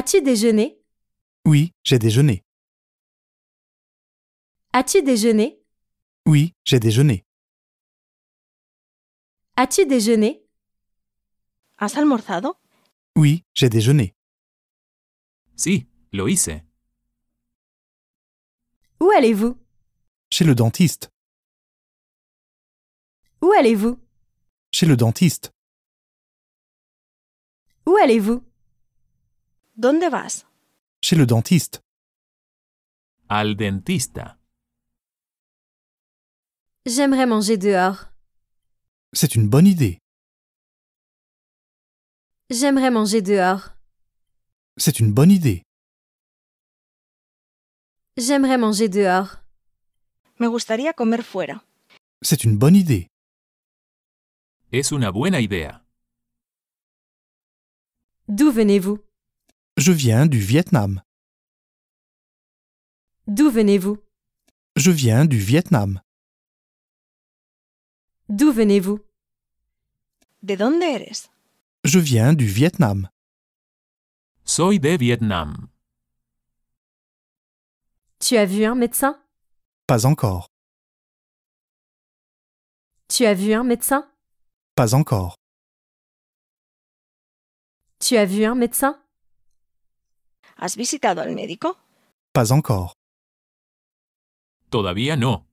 As-tu déjeuné Oui, j'ai déjeuné. As-tu déjeuné Oui, j'ai déjeuné. As-tu déjeuné Un almorzado? Oui, j'ai déjeuné. Si, lo hice. Où allez-vous Chez le dentiste. Où allez-vous Chez le dentiste. Où allez-vous ¿Dónde vas? Chez le dentiste. Al dentista. J'aimerais manger dehors. C'est une bonne idée. J'aimerais manger dehors. C'est une bonne idée. J'aimerais manger dehors. Me gustaría comer fuera. C'est une bonne idée. Es una buena idea. D'où venez-vous je viens du Vietnam. D'où venez-vous Je viens du Vietnam. D'où venez-vous De dónde eres Je viens du Vietnam. Soy de Vietnam. Tu as vu un médecin Pas encore. Tu as vu un médecin Pas encore. Tu as vu un médecin ¿Has visitado al médico? Pas encore. Todavía no.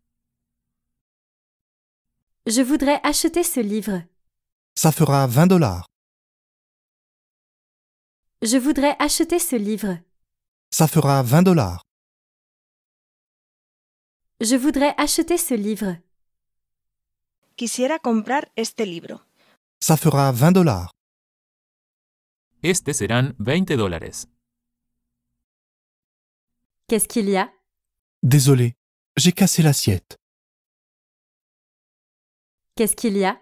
Je voudrais acheter ce livre. Ça fera 20 dollars. Je voudrais acheter ce livre. Ça fera 20 dollars. Je voudrais acheter ce livre. Quisiera comprar este libro. Ça fera 20 dollars. Este serán 20 dólares. Qu'est-ce qu'il y a Désolé, j'ai cassé l'assiette. Qu'est-ce qu'il y a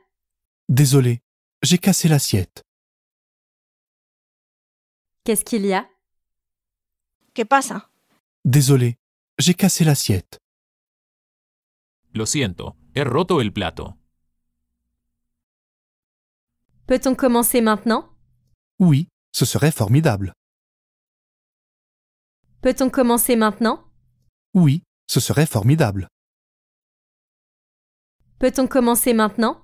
Désolé, j'ai cassé l'assiette. Qu'est-ce qu'il y a se passe Désolé, j'ai cassé l'assiette. Lo siento, he roto el plato. Peut-on commencer maintenant Oui, ce serait formidable. Peut-on commencer maintenant Oui, ce serait formidable. Peut-on commencer maintenant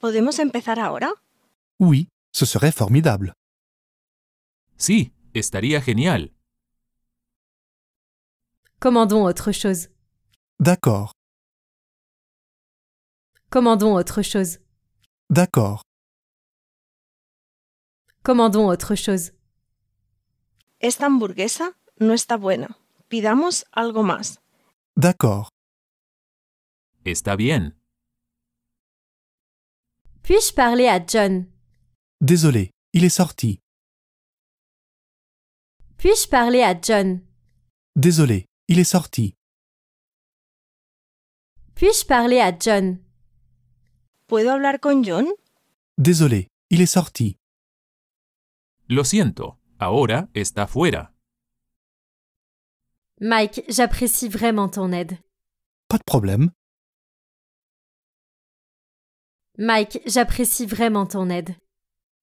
Podemos empezar ahora? Oui, ce serait formidable. Sí, estaría genial. Commandons autre chose. D'accord, Commandons autre chose. d'accord. Commandons autre chose. Esta hamburguesa no está buena. Pidamos algo más. D'accord. Está bien. Puis-je parler à John Désolé, il est sorti. Puis-je parler à John Désolé, il est sorti. Puis-je parler à John ¿Puedo hablar con John? Désolé, il est sorti. Lo siento. está fuera. Mike, j'apprécie vraiment ton aide. Pas de problème. Mike, j'apprécie vraiment ton aide.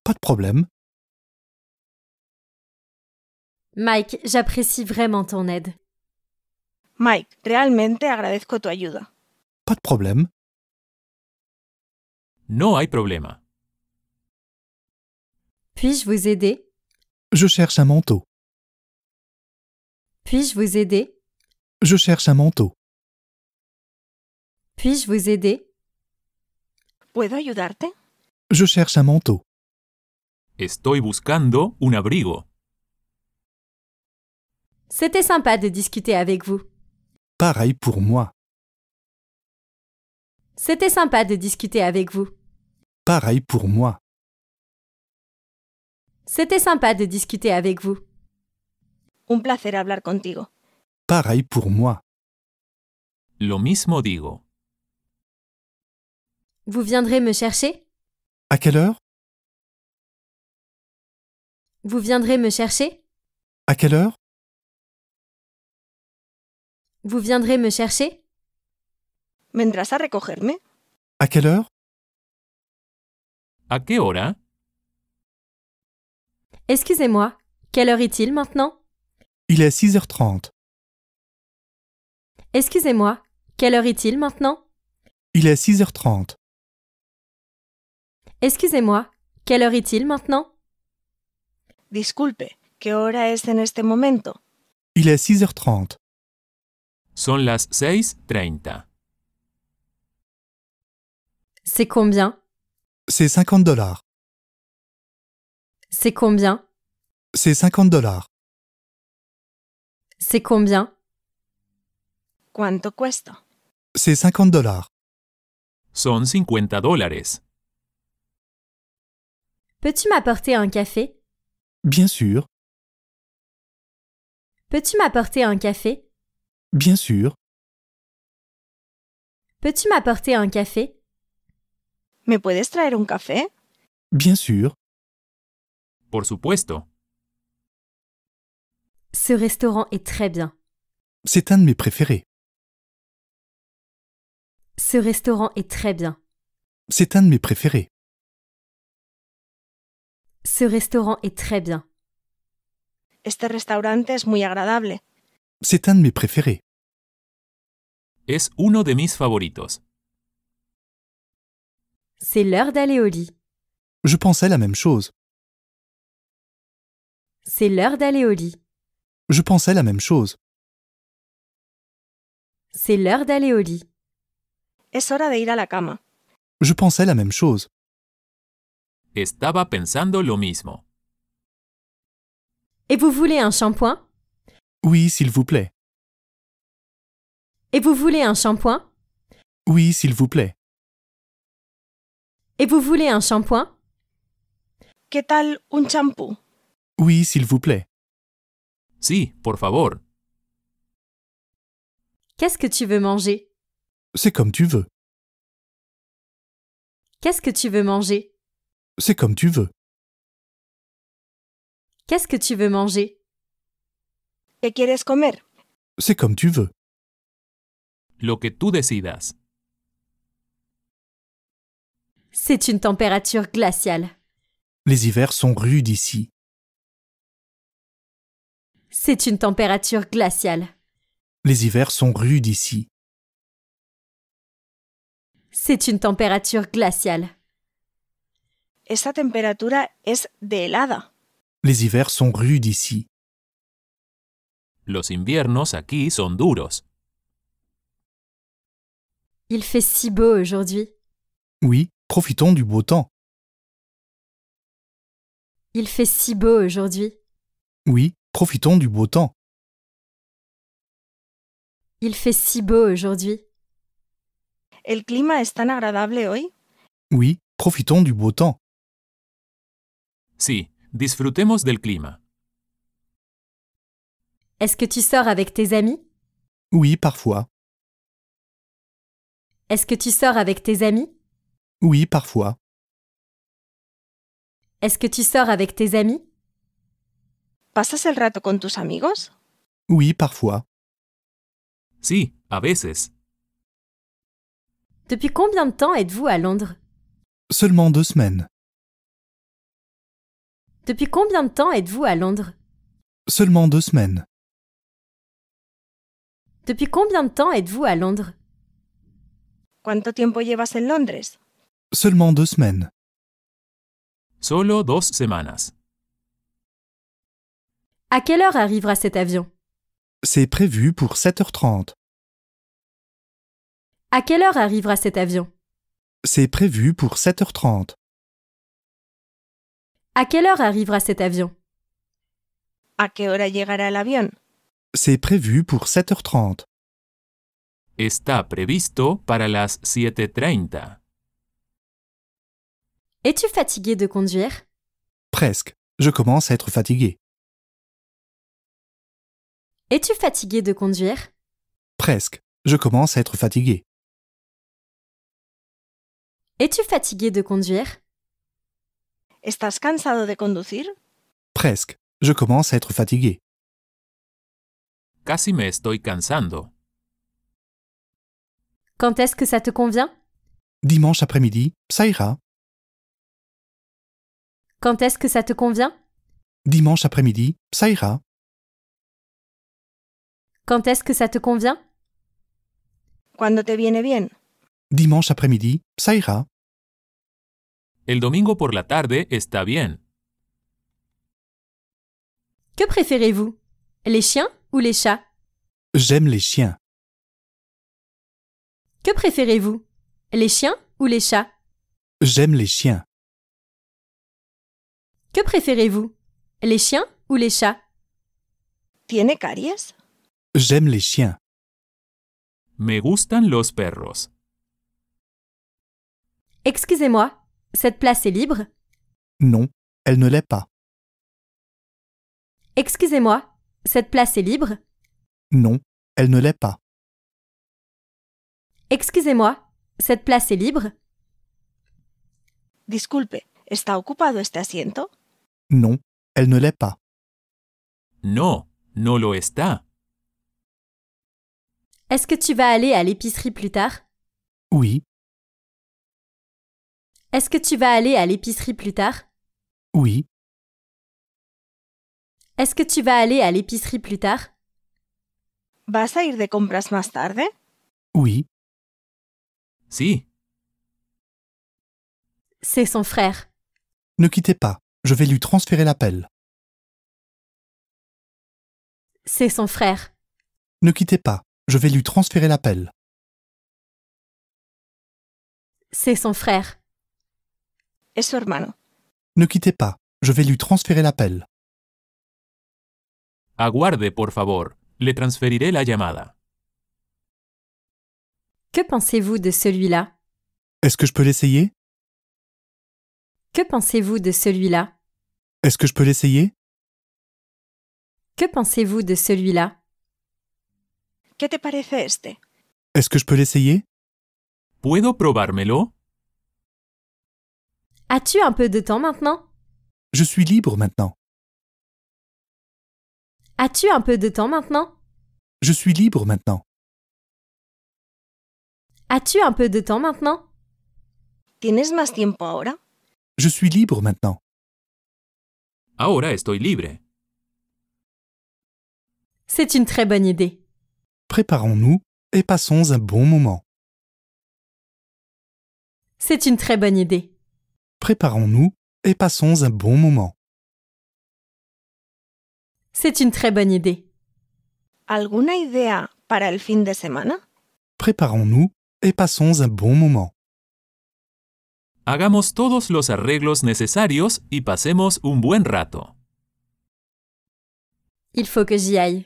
Pas de problème. Mike, j'apprécie vraiment ton aide. Mike, realmente agradezco tu ayuda. Pas de problème. No hay problema. Puis-je vous aider je cherche un manteau. Puis-je vous aider Je cherche un manteau. Puis-je vous aider ¿Puedo ayudarte? Je cherche un manteau. Estoy buscando un abrigo. C'était sympa de discuter avec vous. Pareil pour moi. C'était sympa de discuter avec vous. Pareil pour moi. C'était sympa de discuter avec vous. Un placer hablar contigo. Pareil pour moi. Lo mismo digo. Vous viendrez me chercher À quelle heure Vous viendrez me chercher À quelle heure Vous viendrez me chercher ¿Vendrás a recogerme? À quelle heure À quelle heure Excusez-moi, quelle heure est-il maintenant Il est 6h30. Excusez-moi, quelle heure est-il maintenant Il est 6h30. Excusez-moi, quelle heure est-il maintenant Disculpe, ¿qué hora es en este momento? Il est 6h30. Son las 6h30. C'est combien C'est 50 dollars. C'est combien C'est 50 dollars. C'est combien Quanto cuesta? C'est 50 dollars. Son 50 dollars. Peux-tu m'apporter un café Bien sûr, Peux-tu m'apporter un café bien sûr, Peux-tu m'apporter un café ¿Me puedes traer un café? bien sûr, pour supuesto. Ce restaurant est très bien. C'est un de mes préférés. Ce restaurant est très bien. C'est un de mes préférés. Ce restaurant est très bien. Este restaurante es muy agradable. C'est un de mes préférés. Es uno de mis favoritos. C'est l'heure d'aller au lit. Je pensais la même chose. C'est l'heure d'aller au lit. Je pensais la même chose. C'est l'heure d'aller au lit. Es hora de ir a la cama. Je pensais la même chose. Estaba pensando lo mismo. Et vous voulez un shampoing Oui, s'il vous plaît. Et vous voulez un shampoing Oui, s'il vous plaît. Et vous voulez un shampoing ¿Qué tal un oui, s'il vous plaît. Si, por favor. Qu'est-ce que tu veux manger C'est comme tu veux. Qu'est-ce que tu veux manger C'est comme tu veux. Qu'est-ce que tu veux manger Que quieres comer? C'est comme tu veux. Lo que tú decidas. C'est une température glaciale. Les hivers sont rudes ici. C'est une température glaciale. Les hivers sont rudes ici. C'est une température glaciale. Esta temperatura es de helada. Les hivers sont rudes ici. Los inviernos aquí son duros. Il fait si beau aujourd'hui. Oui, profitons du beau temps. Il fait si beau aujourd'hui. Oui, profitons du beau temps. Il fait si beau aujourd'hui. El clima est agradable hoy. Oui, profitons du beau temps. Si, disfrutemos del clima. Est-ce que tu sors avec tes amis Oui, parfois. Est-ce que tu sors avec tes amis Oui, parfois. Est-ce que tu sors avec tes amis ¿Pasas el rato con tus amigos? Oui, parfois. Si, a veces. Depuis combien de temps êtes-vous à Londres Seulement deux semaines. Depuis combien de temps êtes-vous à Londres Seulement deux semaines. Depuis combien de temps êtes-vous à Londres ¿Cuánto tiempo llevas en Londres? Seulement deux semaines. Solo dos semanas. À quelle heure arrivera cet avion C'est prévu pour 7h30. À quelle heure arrivera cet avion C'est prévu pour 7h30. À quelle heure arrivera cet avion À quelle heure llegará el C'est prévu pour 7h30. Está previsto para las 7.30. Es-tu fatigué de conduire Presque. Je commence à être fatigué. Es-tu fatigué de conduire Presque. Je commence à être fatigué. Es-tu fatigué de conduire ¿Estás cansado de conducir? Presque. Je commence à être fatigué. Casi me estoy cansando. Quand est-ce que ça te convient Dimanche après-midi, ça ira. Quand est-ce que ça te convient Dimanche après-midi, ça ira. Quand est-ce que ça te convient Quand te viene bien. Dimanche après-midi, ça ira. El domingo por la tarde está bien. Que préférez-vous Les chiens ou les chats J'aime les chiens. Que préférez-vous Les chiens ou les chats J'aime les chiens. Que préférez-vous Les chiens ou les chats Tiene caries J'aime les chiens. Me gustan los perros. Excusez-moi, cette place est libre Non, elle ne l'est pas. Excusez-moi, cette place est libre Non, elle ne l'est pas. Excusez-moi, cette place est libre Disculpe, ¿está ocupado este asiento? Non, elle ne l'est pas. non no lo está. Est-ce que tu vas aller à l'épicerie plus tard Oui. Est-ce que tu vas aller à l'épicerie plus tard Oui. Est-ce que tu vas aller à l'épicerie plus tard Vas a ir de compras más tarde? Oui. Si. C'est son frère. Ne quittez pas, je vais lui transférer l'appel. C'est son frère. Ne quittez pas, je vais lui transférer l'appel. C'est son frère. Es su hermano. Ne quittez pas. Je vais lui transférer l'appel. Aguarde, por favor. Le transferiré la llamada. Que pensez-vous de celui-là Est-ce que je peux l'essayer Que pensez-vous de celui-là Est-ce que je peux l'essayer Que pensez-vous de celui-là est-ce que je peux l'essayer? Puedo probármelo? As-tu un peu de temps maintenant? Je suis libre maintenant. As-tu un peu de temps maintenant? Je suis libre maintenant. As-tu un peu de temps maintenant? ¿Tienes más tiempo ahora? Je suis libre maintenant. Ahora estoy libre. C'est une très bonne idée préparons-nous et passons un bon moment. C'est une très bonne idée. Préparons-nous et passons un bon moment. C'est une très bonne idée. Alguna idea para el fin de semana? Préparons-nous et passons un bon moment. Hagamos todos los arreglos necesarios y pasemos un buen rato. Il faut que j'y aille.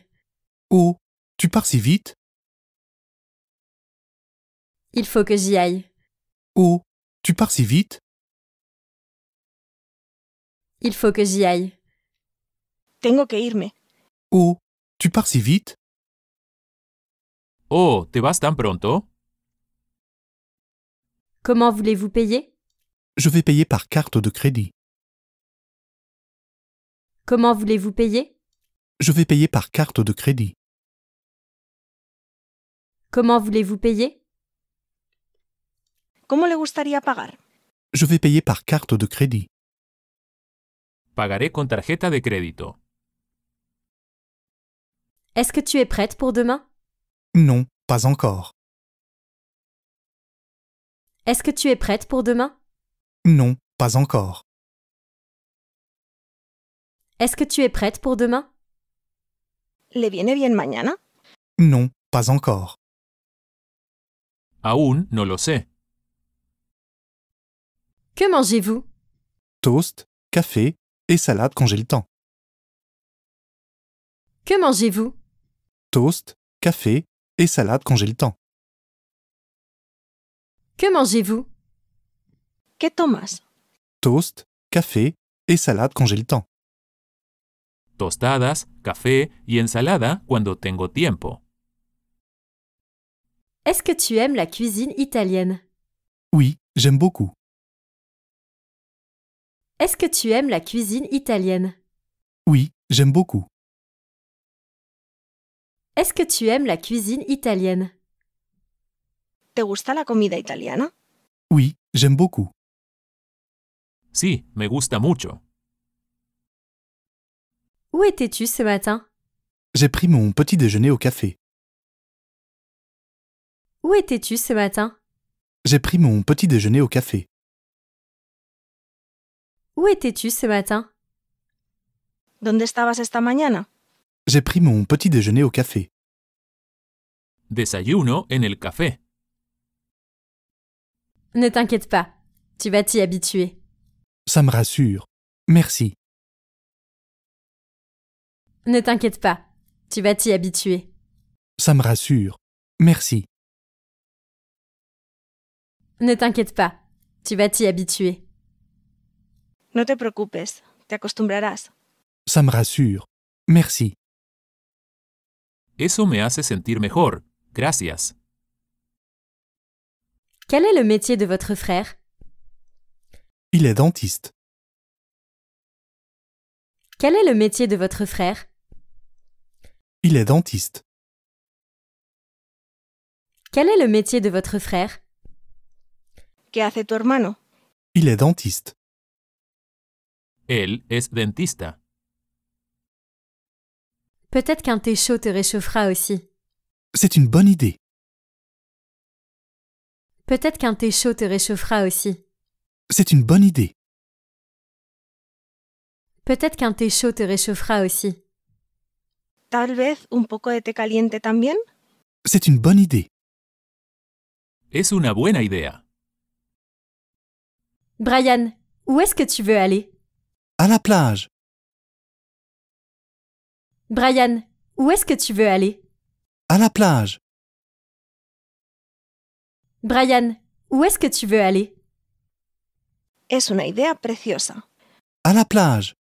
Tu pars si vite Il faut que j'y aille. Oh, tu pars si vite Il faut que j'y aille. Tengo que irme. Oh, tu pars si vite Oh, te vas tan pronto Comment voulez-vous payer Je vais payer par carte de crédit. Comment voulez-vous payer Je vais payer par carte de crédit. Comment voulez-vous payer Comment le gustaría pagar Je vais payer par carte de crédit. Pagaré con tarjeta de crédito. Est-ce que tu es prête pour demain Non, pas encore. Est-ce que tu es prête pour demain Non, pas encore. Est-ce que tu es prête pour demain Le viene bien mañana Non, pas encore. Aún no lo sé. Que mangez-vous Toast, café et salade quand j'ai le temps. Que mangez-vous Toast, café et salade quand j'ai le temps. Que mangez-vous Que tomas Toast, café et salade quand j'ai le temps. Tostadas, café y ensalada cuando tengo tiempo. Est-ce que tu aimes la cuisine italienne Oui, j'aime beaucoup. Est-ce que tu aimes la cuisine italienne Oui, j'aime beaucoup. Est-ce que tu aimes la cuisine italienne ¿Te gusta la comida italiana? Oui, j'aime beaucoup. Sí, me gusta mucho. Où étais-tu ce matin J'ai pris mon petit déjeuner au café. Où étais-tu ce matin J'ai pris mon petit déjeuner au café. Où étais-tu ce matin ¿Dónde estabas esta mañana? J'ai pris mon petit déjeuner au café. Desayuno en el café. Ne t'inquiète pas, tu vas t'y habituer. Ça me rassure. Merci. Ne t'inquiète pas, tu vas t'y habituer. Ça me rassure. Merci. Ne t'inquiète pas, tu vas t'y habituer. No te preocupes, te acostumbrarás. Ça me rassure. Merci. Eso me hace sentir mejor. Gracias. Quel est le métier de votre frère Il est dentiste. Quel est le métier de votre frère Il est dentiste. Quel est le métier de votre frère que hace tu hermano? Il est dentiste. Él es dentista. Peut-être qu'un thé chaud te réchauffera aussi. C'est une bonne idée. Peut-être qu'un thé chaud te réchauffera aussi. C'est une bonne idée. Peut-être qu'un thé chaud te réchauffera aussi. Tal vez un poco de té caliente también. C'est une bonne idée. Es una buena idea. Brian, où est-ce que tu veux aller À la plage. Brian, où est-ce que tu veux aller À la plage. Brian, où est-ce que tu veux aller Es À la plage.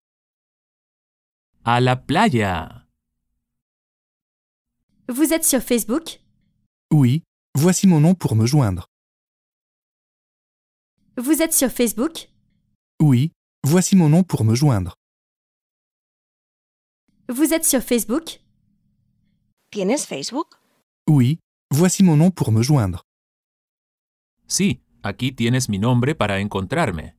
À la playa. Vous êtes sur Facebook Oui, voici mon nom pour me joindre. Vous êtes sur Facebook Oui, voici mon nom pour me joindre. Vous êtes sur Facebook ¿Tienes Facebook? Oui, voici mon nom pour me joindre. Sí, aquí tienes mi nombre para encontrarme.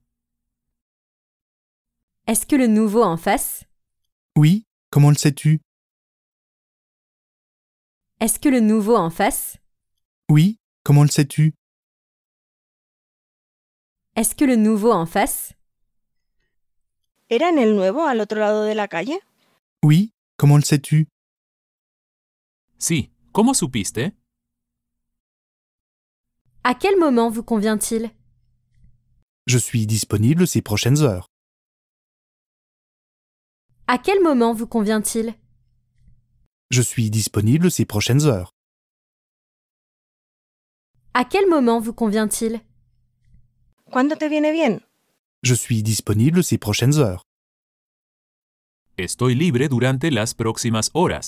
Est-ce que le nouveau en face Oui, comment le sais-tu Est-ce que le nouveau en face Oui, comment le sais-tu est-ce que le nouveau en face el nuevo al otro lado de la calle? Oui, comment le sais-tu Si, comment supiste À quel moment vous convient-il Je suis disponible ces prochaines heures. À quel moment vous convient-il Je suis disponible ces prochaines heures. À quel moment vous convient-il je suis disponible ces prochaines heures. Estoy libre durante les prochaines heures.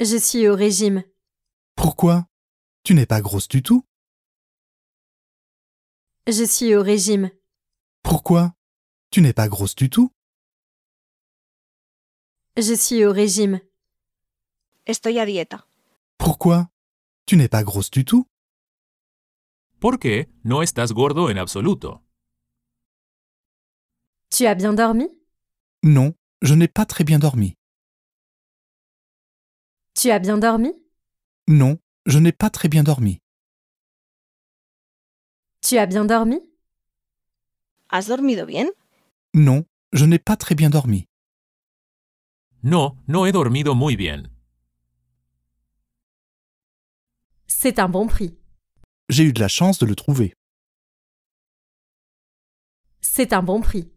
Je suis au régime. Pourquoi Tu n'es pas grosse du tout Je suis au régime. Pourquoi Tu n'es pas grosse du tout Je suis au régime. Estoy a dieta. Pourquoi Tu n'es pas grosse du tout qué no estás gordo en absoluto. Tu as bien dormi Non, je n'ai pas très bien dormi. Tu as bien dormi Non, je n'ai pas très bien dormi. Tu as bien dormi ¿Has dormido bien? Non, je n'ai pas très bien dormi. No, no he dormido muy bien. C'est un bon prix j'ai eu de la chance de le trouver. C'est un bon prix.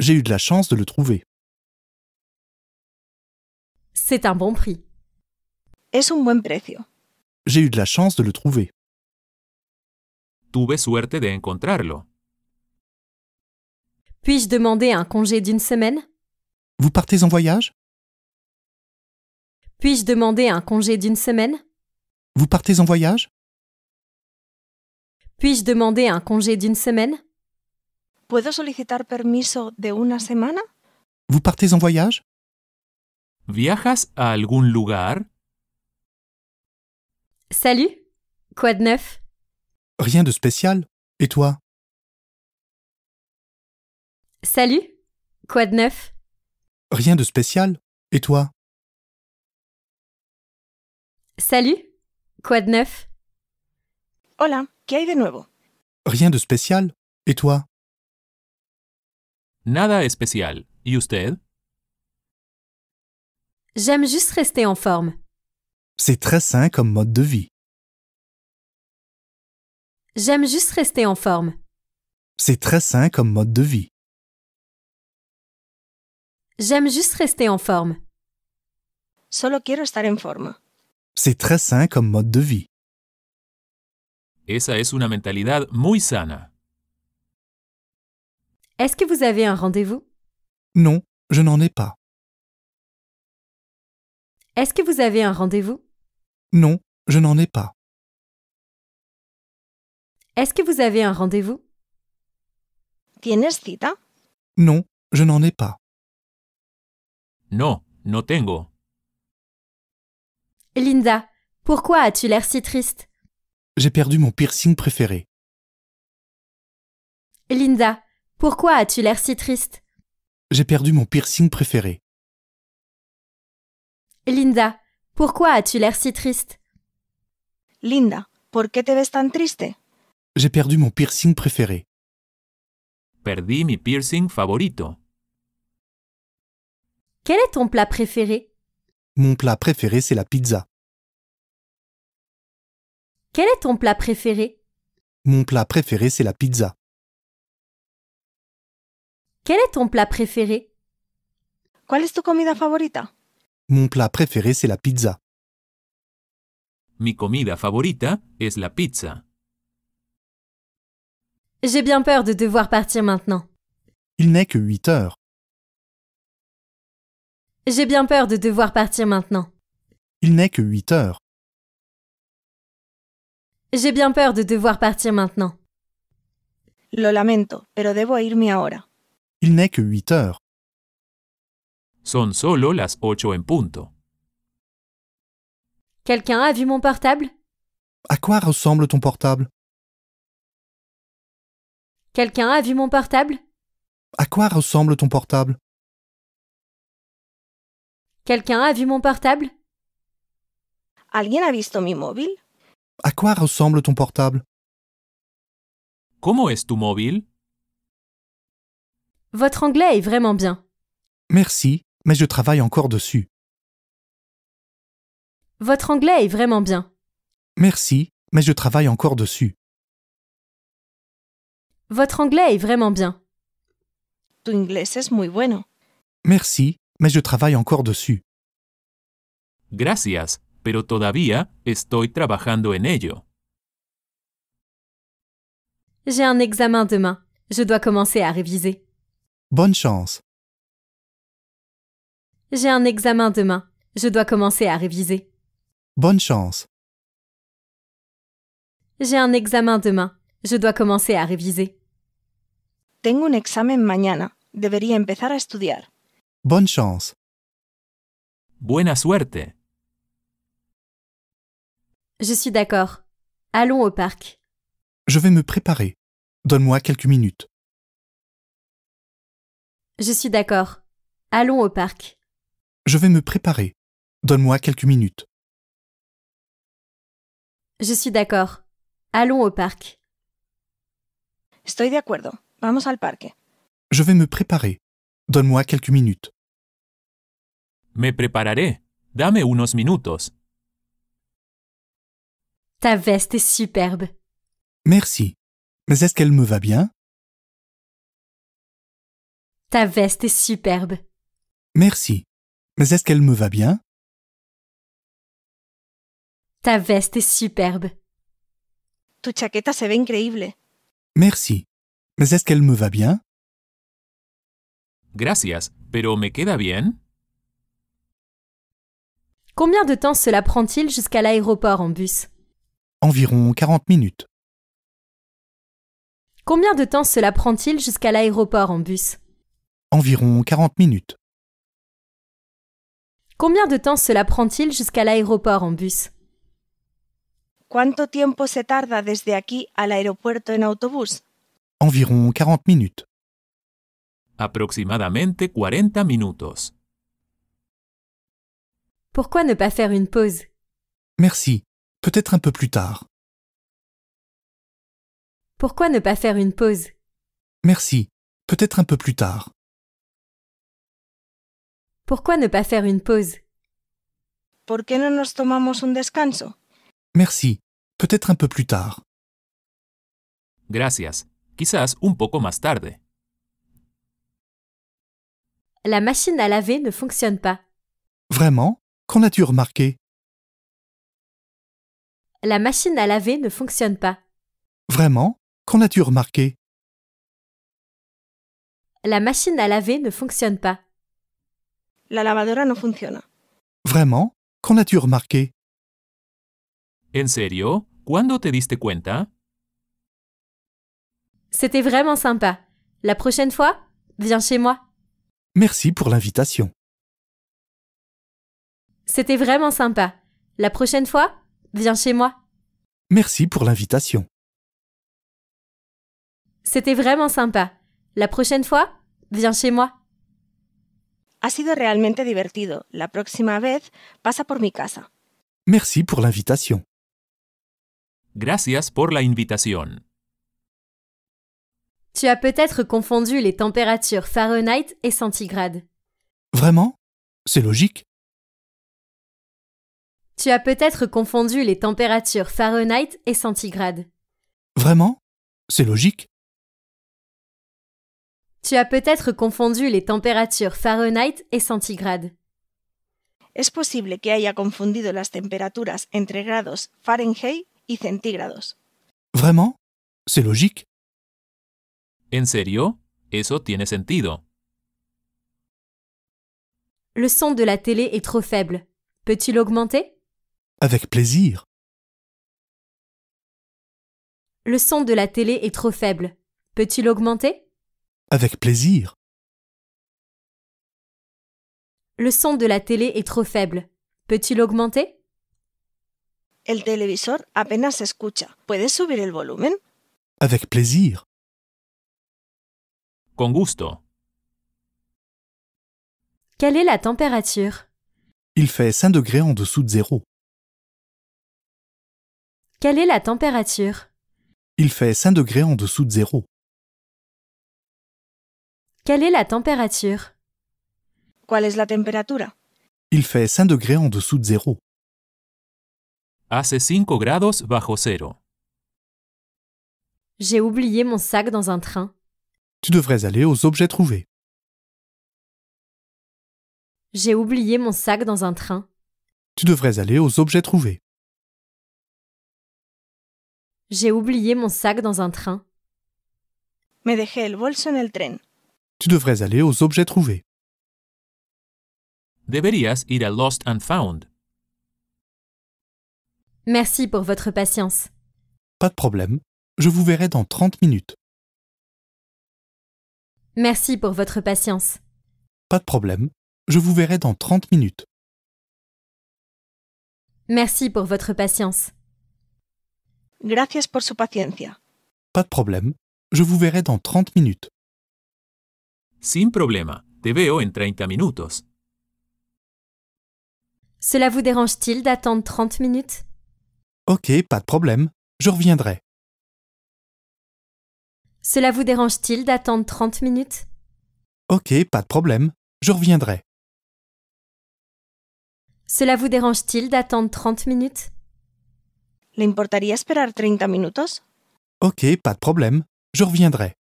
J'ai eu de la chance de le trouver. C'est un bon prix. Es un buen precio. J'ai eu de la chance de le trouver. Tuve suerte de encontrarlo. Puis-je demander un congé d'une semaine Vous partez en voyage Puis-je demander un congé d'une semaine Vous partez en voyage puis-je demander un congé d'une semaine Puedo solicitar permiso de una semana? Vous partez en voyage ¿Viajas a algún lugar? Salut Quoi de neuf Rien de spécial. Et toi Salut Quoi de neuf Rien de spécial. Et toi Salut Quoi de neuf Hola, ¿qué hay de nuevo? Rien de spécial. Et toi? Nada especial. ¿Y usted? J'aime juste rester en forme. C'est très sain comme mode de vie. J'aime juste rester en forme. C'est très sain comme mode de vie. J'aime juste rester en forme. Solo quiero estar en forma. C'est très sain comme mode de vie. Esa es una mentalidad muy sana. Est-ce que vous avez un rendez-vous Non, je n'en ai pas. Est-ce que vous avez un rendez-vous Non, je n'en ai pas. Est-ce que vous avez un rendez-vous ¿Tienes cita? Non, je n'en ai pas. Non. no tengo. Linda, pourquoi as-tu l'air si triste j'ai perdu mon piercing préféré. Linda, pourquoi as-tu l'air si triste J'ai perdu mon piercing préféré. Linda, pourquoi as-tu l'air si triste Linda, ¿por qué te ves tan triste? J'ai perdu mon piercing préféré. Perdí mi piercing favorito. Quel est ton plat préféré Mon plat préféré, c'est la pizza. Quel est ton plat préféré Mon plat préféré, c'est la pizza. Quel est ton plat préféré ¿Cuál es tu comida favorita? Mon plat préféré, c'est la pizza. Mi comida favorita es la pizza. J'ai bien peur de devoir partir maintenant. Il n'est que 8 heures. J'ai bien peur de devoir partir maintenant. Il n'est que 8 heures. J'ai bien peur de devoir partir maintenant. Lo lamento, pero debo irme ahora. Il n'est que 8 heures. Son solo las 8 en punto. Quelqu'un a vu mon portable À quoi ressemble ton portable Quelqu'un a vu mon portable À quoi ressemble ton portable Quelqu'un a vu mon portable ¿Alguien a visto mi móvil? À quoi ressemble ton portable Comment est tu mobile Votre anglais est vraiment bien. Merci, mais je travaille encore dessus. Votre anglais est vraiment bien. Merci, mais je travaille encore dessus. Votre anglais est vraiment bien. Tu es muy bueno. Merci, mais je travaille encore dessus. Gracias, pero todavía estoy trabajando en ello. J'ai un examen demain. Je dois commencer à réviser. Bonne chance. J'ai un examen demain. Je dois commencer à réviser. Bonne chance. J'ai un examen demain. Je dois commencer à réviser. Tengo un examen mañana. Debería empezar a estudiar. Bonne chance. Buena suerte. Je suis d'accord. Allons au parc. Je vais me préparer. Donne-moi quelques minutes. Je suis d'accord. Allons au parc. Je vais me préparer. Donne-moi quelques minutes. Je suis d'accord. Allons au parc. Estoy de acuerdo. Vamos al parque. Je vais me préparer. Donne-moi quelques minutes. Me prepararé. Dame unos minutos. Ta veste est superbe. Merci. Mais est-ce qu'elle me va bien Ta veste est superbe. Merci. Mais est-ce qu'elle me va bien Ta veste est superbe. Tu chaqueta se ve increíble. Merci. Mais est-ce qu'elle me va bien Gracias, pero me queda bien? Combien de temps cela prend-il jusqu'à l'aéroport en bus environ 40 minutes. Combien de temps cela prend-il jusqu'à l'aéroport en bus Environ 40 minutes. Combien de temps cela prend-il jusqu'à l'aéroport en bus Quanto tiempo se tarda desde aquí al aeropuerto en autobús? Environ 40 minutes. Aproximadamente 40 minutos. Pourquoi ne pas faire une pause Merci peut-être un peu plus tard. Pourquoi ne pas faire une pause Merci, peut-être un peu plus tard. Pourquoi ne pas faire une pause ¿Por qué no nos tomamos un descanso? Merci, peut-être un peu plus tard. Gracias, quizás un poco más tarde. La machine à laver ne fonctionne pas. Vraiment Qu'en as-tu remarqué la machine à laver ne fonctionne pas. Vraiment Qu'en as-tu remarqué La machine à laver ne fonctionne pas. La lavadora no funciona. Vraiment Qu'en as-tu remarqué En serio Cuando te diste cuenta C'était vraiment sympa. La prochaine fois, viens chez moi. Merci pour l'invitation. C'était vraiment sympa. La prochaine fois, Viens chez moi. Merci pour l'invitation. C'était vraiment sympa. La prochaine fois, viens chez moi. Ha sido realmente divertido. La próxima vez, pasa por mi casa. Merci pour l'invitation. Gracias por la invitación. Tu as peut-être confondu les températures Fahrenheit et centigrade. Vraiment C'est logique. Tu as peut-être confondu les températures Fahrenheit et centigrade. Vraiment C'est logique. Tu as peut-être confondu les températures Fahrenheit et centigrade. Es possible que haya confundido las temperaturas entre grados Fahrenheit y centígrados. Vraiment C'est logique. En serio Eso tiene sentido. Le son de la télé est trop faible. Peux-tu l'augmenter avec plaisir. Le son de la télé est trop faible. Peux-tu l'augmenter Avec plaisir. Le son de la télé est trop faible. Peux-tu l'augmenter El televisor apenas se escucha. ¿Puedes subir el volumen? Avec plaisir. Con gusto. Quelle est la température Il fait 5 degrés en dessous de zéro. Quelle est la température Il fait 5 degrés en dessous de zéro. Quelle est la température la Il fait 5 degrés en dessous de zéro. Hace 5 grados bajo cero. J'ai oublié mon sac dans un train. Tu devrais aller aux objets trouvés. J'ai oublié mon sac dans un train. Tu devrais aller aux objets trouvés. J'ai oublié mon sac dans un train. Me dejé el bolso en el tren. Tu devrais aller aux objets trouvés. Deberías ir a Lost and Found. Merci pour votre patience. Pas de problème. Je vous verrai dans 30 minutes. Merci pour votre patience. Pas de problème. Je vous verrai dans 30 minutes. Merci pour votre patience. Gracias por su paciencia. Pas de problème. Je vous verrai dans 30 minutes. Sin problema. Te veo en 30 minutos. Cela vous dérange-t-il d'attendre 30 minutes Ok, pas de problème. Je reviendrai. Cela vous dérange-t-il d'attendre 30 minutes Ok, pas de problème. Je reviendrai. Cela vous dérange-t-il d'attendre 30 minutes ¿Le esperar 30 minutos? Ok, pas de problème. Je reviendrai.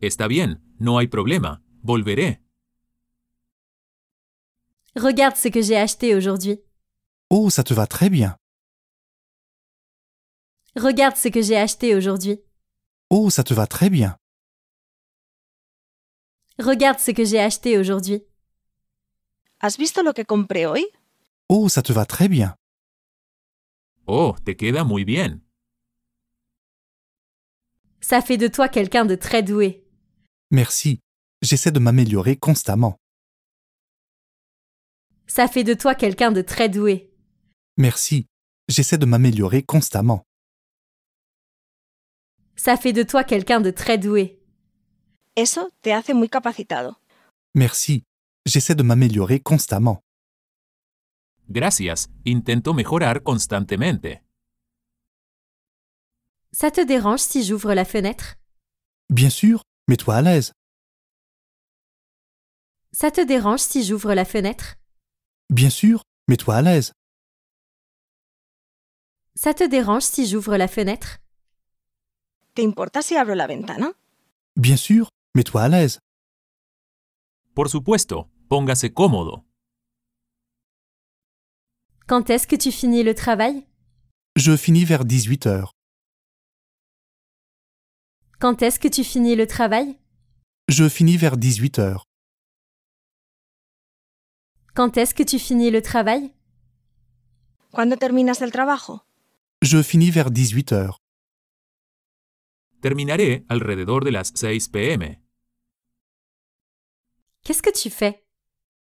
Está bien, no hay problema. Volveré. Regarde ce que j'ai acheté aujourd'hui. Oh, ça te va très bien. Regarde ce que j'ai acheté aujourd'hui. Oh, ça te va très bien. Regarde ce que j'ai acheté aujourd'hui. ¿Has visto lo que compré hoy? Oh, ça te va très bien. Oh, te queda muy bien. Ça fait de toi quelqu'un de très doué. Merci. J'essaie de m'améliorer constamment. Ça fait de toi quelqu'un de très doué. Merci. J'essaie de m'améliorer constamment. Ça fait de toi quelqu'un de très doué. Eso te hace muy capacitado. Merci. J'essaie de m'améliorer constamment. Gracias, intento mejorar constantemente. Ça te dérange si j'ouvre la fenêtre Bien sûr, mets-toi à l'aise. Ça te dérange si j'ouvre la fenêtre Bien sûr, mets-toi à l'aise. Ça te dérange si j'ouvre la fenêtre ¿Te importa si abro la ventana? Bien sûr, mets-toi à l'aise. Por supuesto, póngase cómodo. Quand est-ce que tu finis le travail Je finis vers 18 h Quand est-ce que tu finis le travail Je finis vers 18 h Quand est-ce que tu finis le travail quand terminas el trabajo? Je finis vers 18 h Terminaré alrededor de las 6 pm. Qu'est-ce que tu fais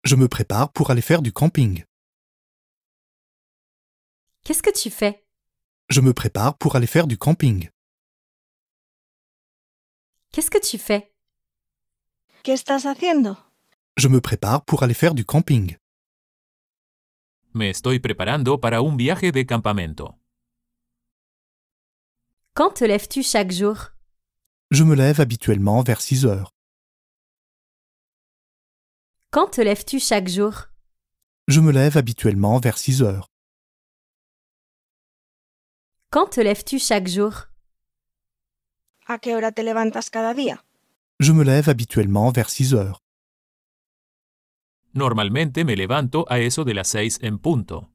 Je me prépare pour aller faire du camping. Qu'est-ce que tu fais Je me prépare pour aller faire du camping. Qu'est-ce que tu fais ¿Qué estás haciendo? Je me prépare pour aller faire du camping. Me estoy preparando para un viaje de campamento. Quand te lèves-tu chaque jour Je me lève habituellement vers 6 heures. Quand te lèves-tu chaque jour Je me lève habituellement vers 6 heures. Quand te lèves-tu chaque jour A quelle hora te levantas cada día? Je me lève habituellement vers 6 heures. Normalmente me levanto a eso de las 6 en punto.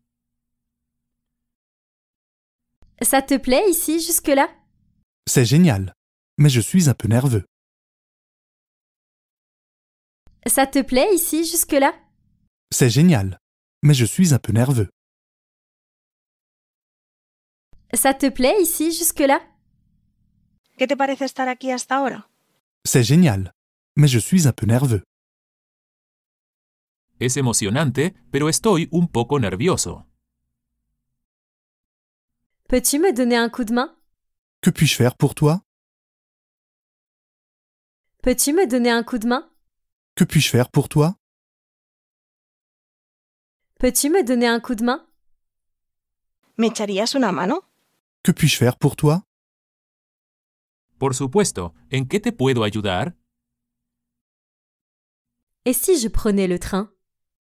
Ça te plaît ici jusque-là C'est génial, mais je suis un peu nerveux. Ça te plaît ici jusque-là C'est génial, mais je suis un peu nerveux. Ça te plaît ici jusque-là Que te parece estar aquí hasta ahora C'est génial, mais je suis un peu nerveux. Es emocionante, pero estoy un poco nervioso. Peux-tu me donner un coup de main Que puis-je faire pour toi Peux-tu me donner un coup de main Que puis-je faire pour toi Peux-tu me donner un coup de main ¿Me echarías una mano que puis-je faire pour toi? Por supuesto, ¿en qué te puedo ayudar? Et si je prenais le train?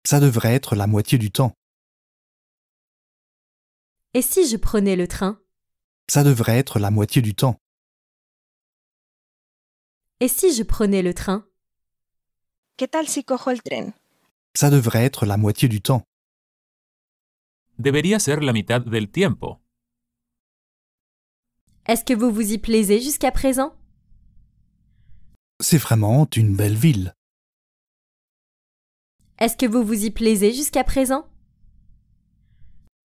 Ça devrait être la moitié du temps. Et si je prenais le train? Ça devrait être la moitié du temps. Et si je prenais le train? ¿Qué tal si cojo el tren? Ça devrait être la moitié du temps. Debería ser la mitad del tiempo. Est-ce que vous vous y plaisez jusqu'à présent C'est vraiment une belle ville. Est-ce que vous vous y plaisez jusqu'à présent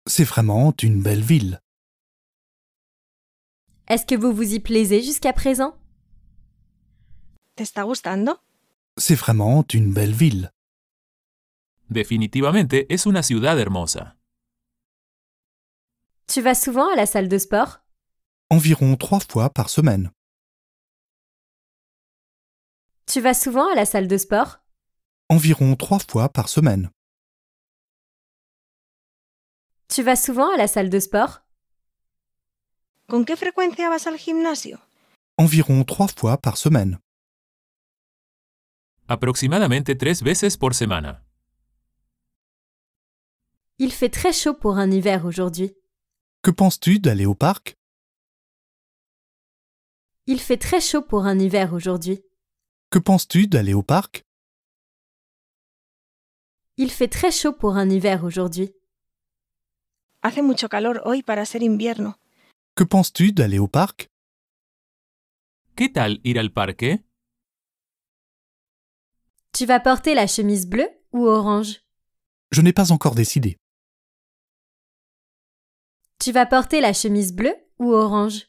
C'est vraiment une belle ville. Est-ce que vous vous y plaisez jusqu'à présent C'est vraiment une belle ville. Definitivamente es una ciudad hermosa. Tu vas souvent à la salle de sport environ trois fois par semaine. Tu vas souvent à la salle de sport Environ trois fois par semaine. Tu vas souvent à la salle de sport Con qué frecuencia vas al gimnasio? Environ trois fois par semaine. Aproximadamente tres veces por semana. Il fait très chaud pour un hiver aujourd'hui. Que penses-tu d'aller au parc il fait très chaud pour un hiver aujourd'hui. Que penses-tu d'aller au parc Il fait très chaud pour un hiver aujourd'hui. Hace mucho calor hoy para ser invierno. Que penses-tu d'aller au parc ¿Qué tal ir al parque? Tu vas porter la chemise bleue ou orange Je n'ai pas encore décidé. Tu vas porter la chemise bleue ou orange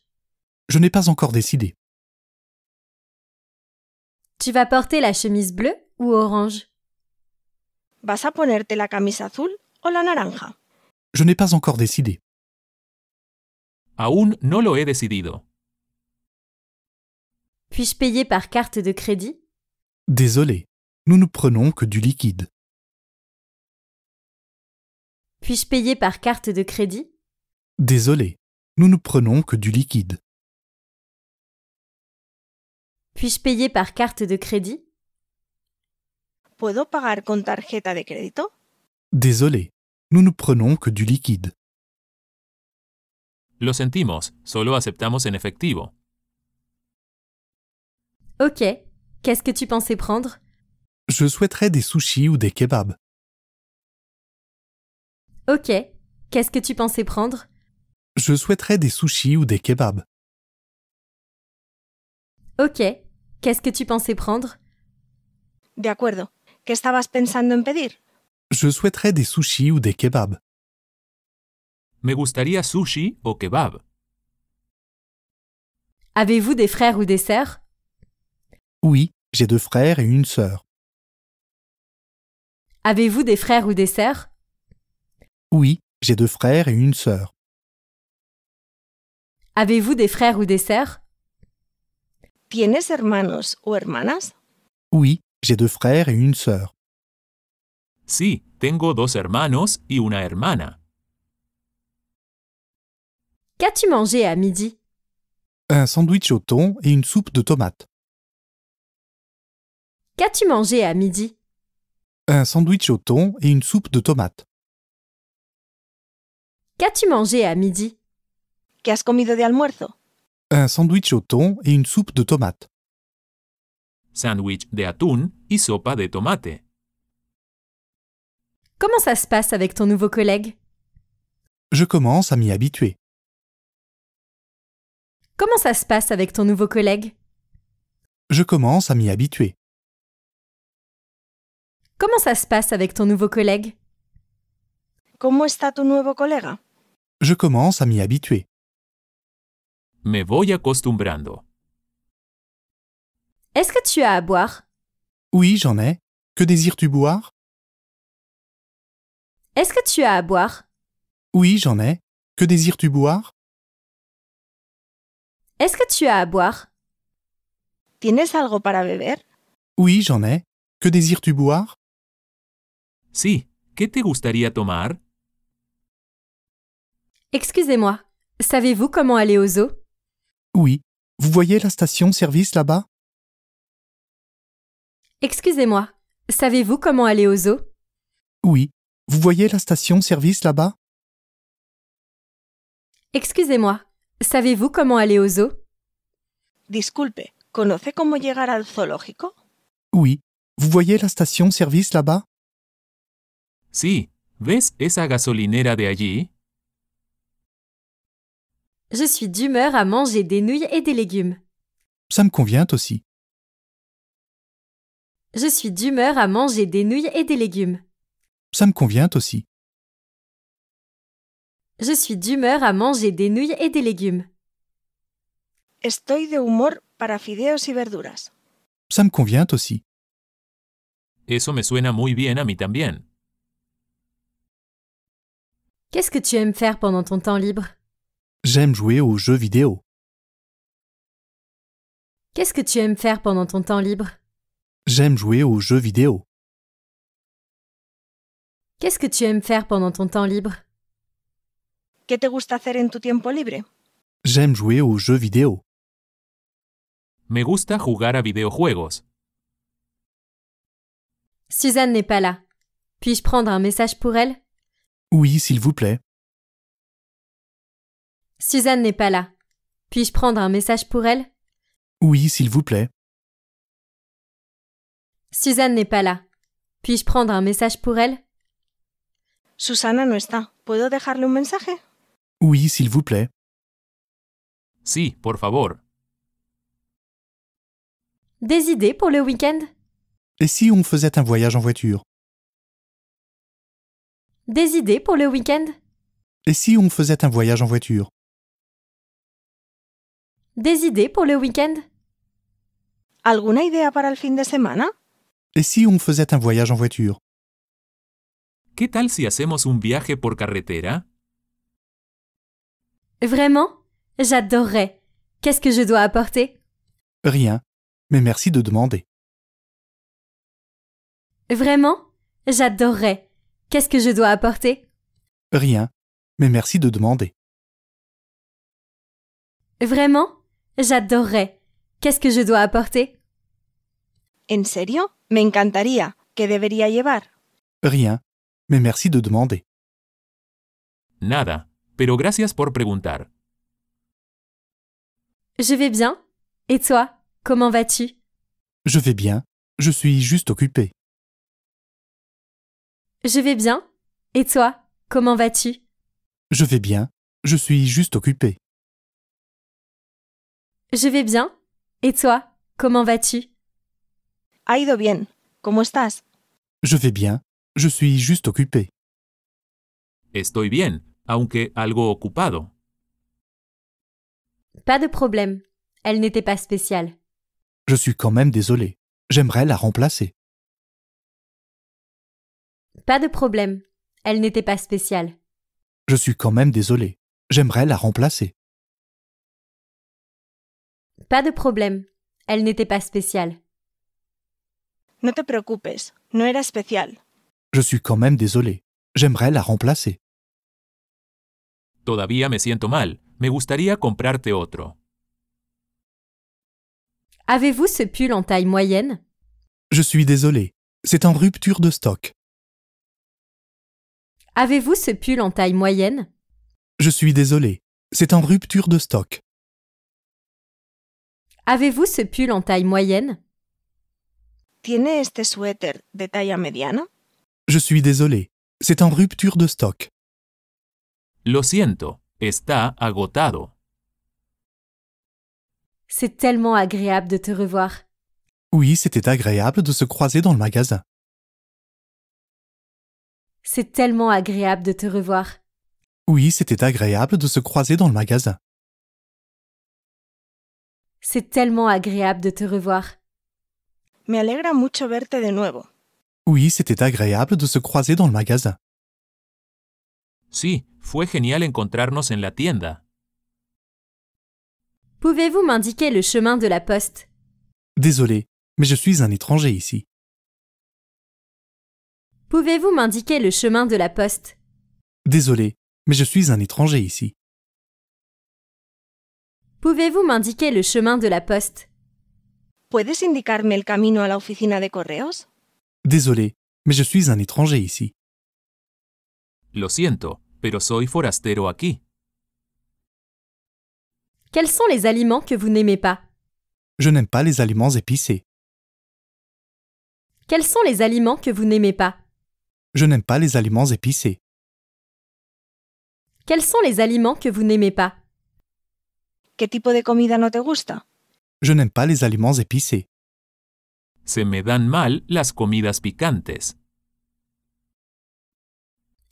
je n'ai pas encore décidé. Tu vas porter la chemise bleue ou orange Vas a ponerte la camisa azul o la naranja. Je n'ai pas encore décidé. Aún no lo he decidido. Puis-je payer par carte de crédit Désolé, nous ne prenons que du liquide. Puis-je payer par carte de crédit Désolé, nous ne prenons que du liquide. Puis-je payer par carte de crédit Puedo pagar con tarjeta de crédito? Désolé, nous ne prenons que du liquide. Lo sentimos, solo aceptamos en efectivo. Ok, qu'est-ce que tu pensais prendre Je souhaiterais des sushis ou des kebabs. Ok, qu'est-ce que tu pensais prendre Je souhaiterais des sushis ou des kebabs. Ok, Qu'est-ce que tu pensais prendre De acuerdo. que estabas pensando en pedir? Je souhaiterais des sushis ou des kebabs. Me gustaría sushi o kebab. Avez-vous des frères ou des sœurs Oui, j'ai deux frères et une sœur. Avez-vous des frères ou des sœurs Oui, j'ai deux frères et une sœur. Avez-vous des frères ou des sœurs ¿Tienes hermanos o hermanas? Oui, j'ai deux frères et une sœur. Sí, tengo dos hermanos y una hermana. Qu'as-tu mangé à midi Un sandwich au thon et une soupe de tomates. Qu'as-tu mangé à midi Un sandwich au thon et une soupe de tomates. Qu'as-tu mangé à midi ¿Qué has comido de almuerzo? un sandwich au thon et une soupe de tomates. Sandwich de atún y sopa de tomate. Comment ça se passe avec ton nouveau collègue Je commence à m'y habituer. Comment ça se passe avec ton nouveau collègue Je commence à m'y habituer. Comment ça se passe avec ton nouveau collègue Comment está tu nuevo colega Je commence à m'y habituer. Me voy acostumbrando. Est-ce que tu as à boire Oui, j'en ai. Que désires-tu boire Est-ce que tu as à boire Oui, j'en ai. Que désires-tu boire Est-ce que tu as à boire ¿Tienes algo para beber? Oui, j'en ai. Que désires-tu boire Si, que te gustaría tomar? Excusez-moi, savez-vous comment aller au zoo oui. Vous voyez la station-service là-bas Excusez-moi. Savez-vous comment aller aux eaux Oui. Vous voyez la station-service là-bas Excusez-moi. Savez-vous comment aller aux eaux Disculpe. ¿Conoce cómo llegar al zoológico? Oui. Vous voyez la station-service là-bas Si. ¿Ves esa gasolinera de allí? Je suis d'humeur à manger des nouilles et des légumes. Ça me convient aussi. Je suis d'humeur à manger des nouilles et des légumes. Ça me convient aussi. Je suis d'humeur à manger des nouilles et des légumes. Estoy de humor para fideos y verduras. Ça me convient aussi. Eso me suena muy bien a mí también. Qu'est-ce que tu aimes faire pendant ton temps libre J'aime jouer aux jeux vidéo. Qu'est-ce que tu aimes faire pendant ton temps libre J'aime jouer aux jeux vidéo. Qu'est-ce que tu aimes faire pendant ton temps libre ¿Qué te gusta hacer en tu tiempo libre? J'aime jouer aux jeux vidéo. Me gusta jugar a videojuegos. Suzanne n'est pas là. Puis-je prendre un message pour elle Oui, s'il vous plaît. Suzanne n'est pas là. Puis-je prendre un message pour elle Oui, s'il vous plaît. Suzanne n'est pas là. Puis-je prendre un message pour elle Susana no está. ¿Puedo dejarle un mensaje? Oui, s'il vous plaît. Si, por favor. Des idées pour le week-end Et si on faisait un voyage en voiture Des idées pour le week-end Et si on faisait un voyage en voiture des idées pour le week-end Alguna idea para le fin de semana Et si on faisait un voyage en voiture ¿Qué tal si hacemos un viaje por carretera? Vraiment J'adorerais. Qu'est-ce que je dois apporter Rien, mais merci de demander. Vraiment J'adorerais. Qu'est-ce que je dois apporter Rien, mais merci de demander. Vraiment J'adorerais. Qu'est-ce que je dois apporter En serio? Me encantaría. Que debería llevar? Rien. Mais merci de demander. Nada. Pero gracias por preguntar. Je vais bien. Et toi, comment vas-tu Je vais bien. Je suis juste occupé. Je vais bien. Et toi, comment vas-tu Je vais bien. Je suis juste occupé. Je vais bien. Et toi, comment vas-tu bien. ¿Cómo estás? Je vais bien. Je suis juste occupé. Estoy bien, aunque algo ocupado. Pas de problème. Elle n'était pas spéciale. Je suis quand même désolé. J'aimerais la remplacer. Pas de problème. Elle n'était pas spéciale. Je suis quand même désolé. J'aimerais la remplacer. Pas de problème, elle n'était pas spéciale. No te preocupes, no era especial. Je suis quand même désolé. J'aimerais la remplacer. Todavía me siento mal. Me gustaría comprarte otro. Avez-vous ce pull en taille moyenne Je suis désolé. C'est en rupture de stock. Avez-vous ce pull en taille moyenne Je suis désolé. C'est en rupture de stock. Avez-vous ce pull en taille moyenne Tiene este suéter de talla mediana? Je suis désolé, c'est en rupture de stock. Lo siento, está agotado. C'est tellement agréable de te revoir. Oui, c'était agréable de se croiser dans le magasin. C'est tellement agréable de te revoir. Oui, c'était agréable de se croiser dans le magasin. C'est tellement agréable de te revoir. Me alegra mucho verte de nuevo. Oui, c'était agréable de se croiser dans le magasin. Sí, fue genial encontrarnos en la tienda. Pouvez-vous m'indiquer le chemin de la poste Désolé, mais je suis un étranger ici. Pouvez-vous m'indiquer le chemin de la poste Désolé, mais je suis un étranger ici. Pouvez-vous m'indiquer le chemin de la poste ¿Puedes indicarme el camino a la oficina de correos? Désolé, mais je suis un étranger ici. Lo siento, pero soy forastero aquí. Quels sont les aliments que vous n'aimez pas Je n'aime pas les aliments épicés. Quels sont les aliments que vous n'aimez pas Je n'aime pas les aliments épicés. Quels sont les aliments que vous n'aimez pas ¿Qué de comida no te gusta? Je n'aime pas les aliments épicés. Se me dan mal las comidas picantes.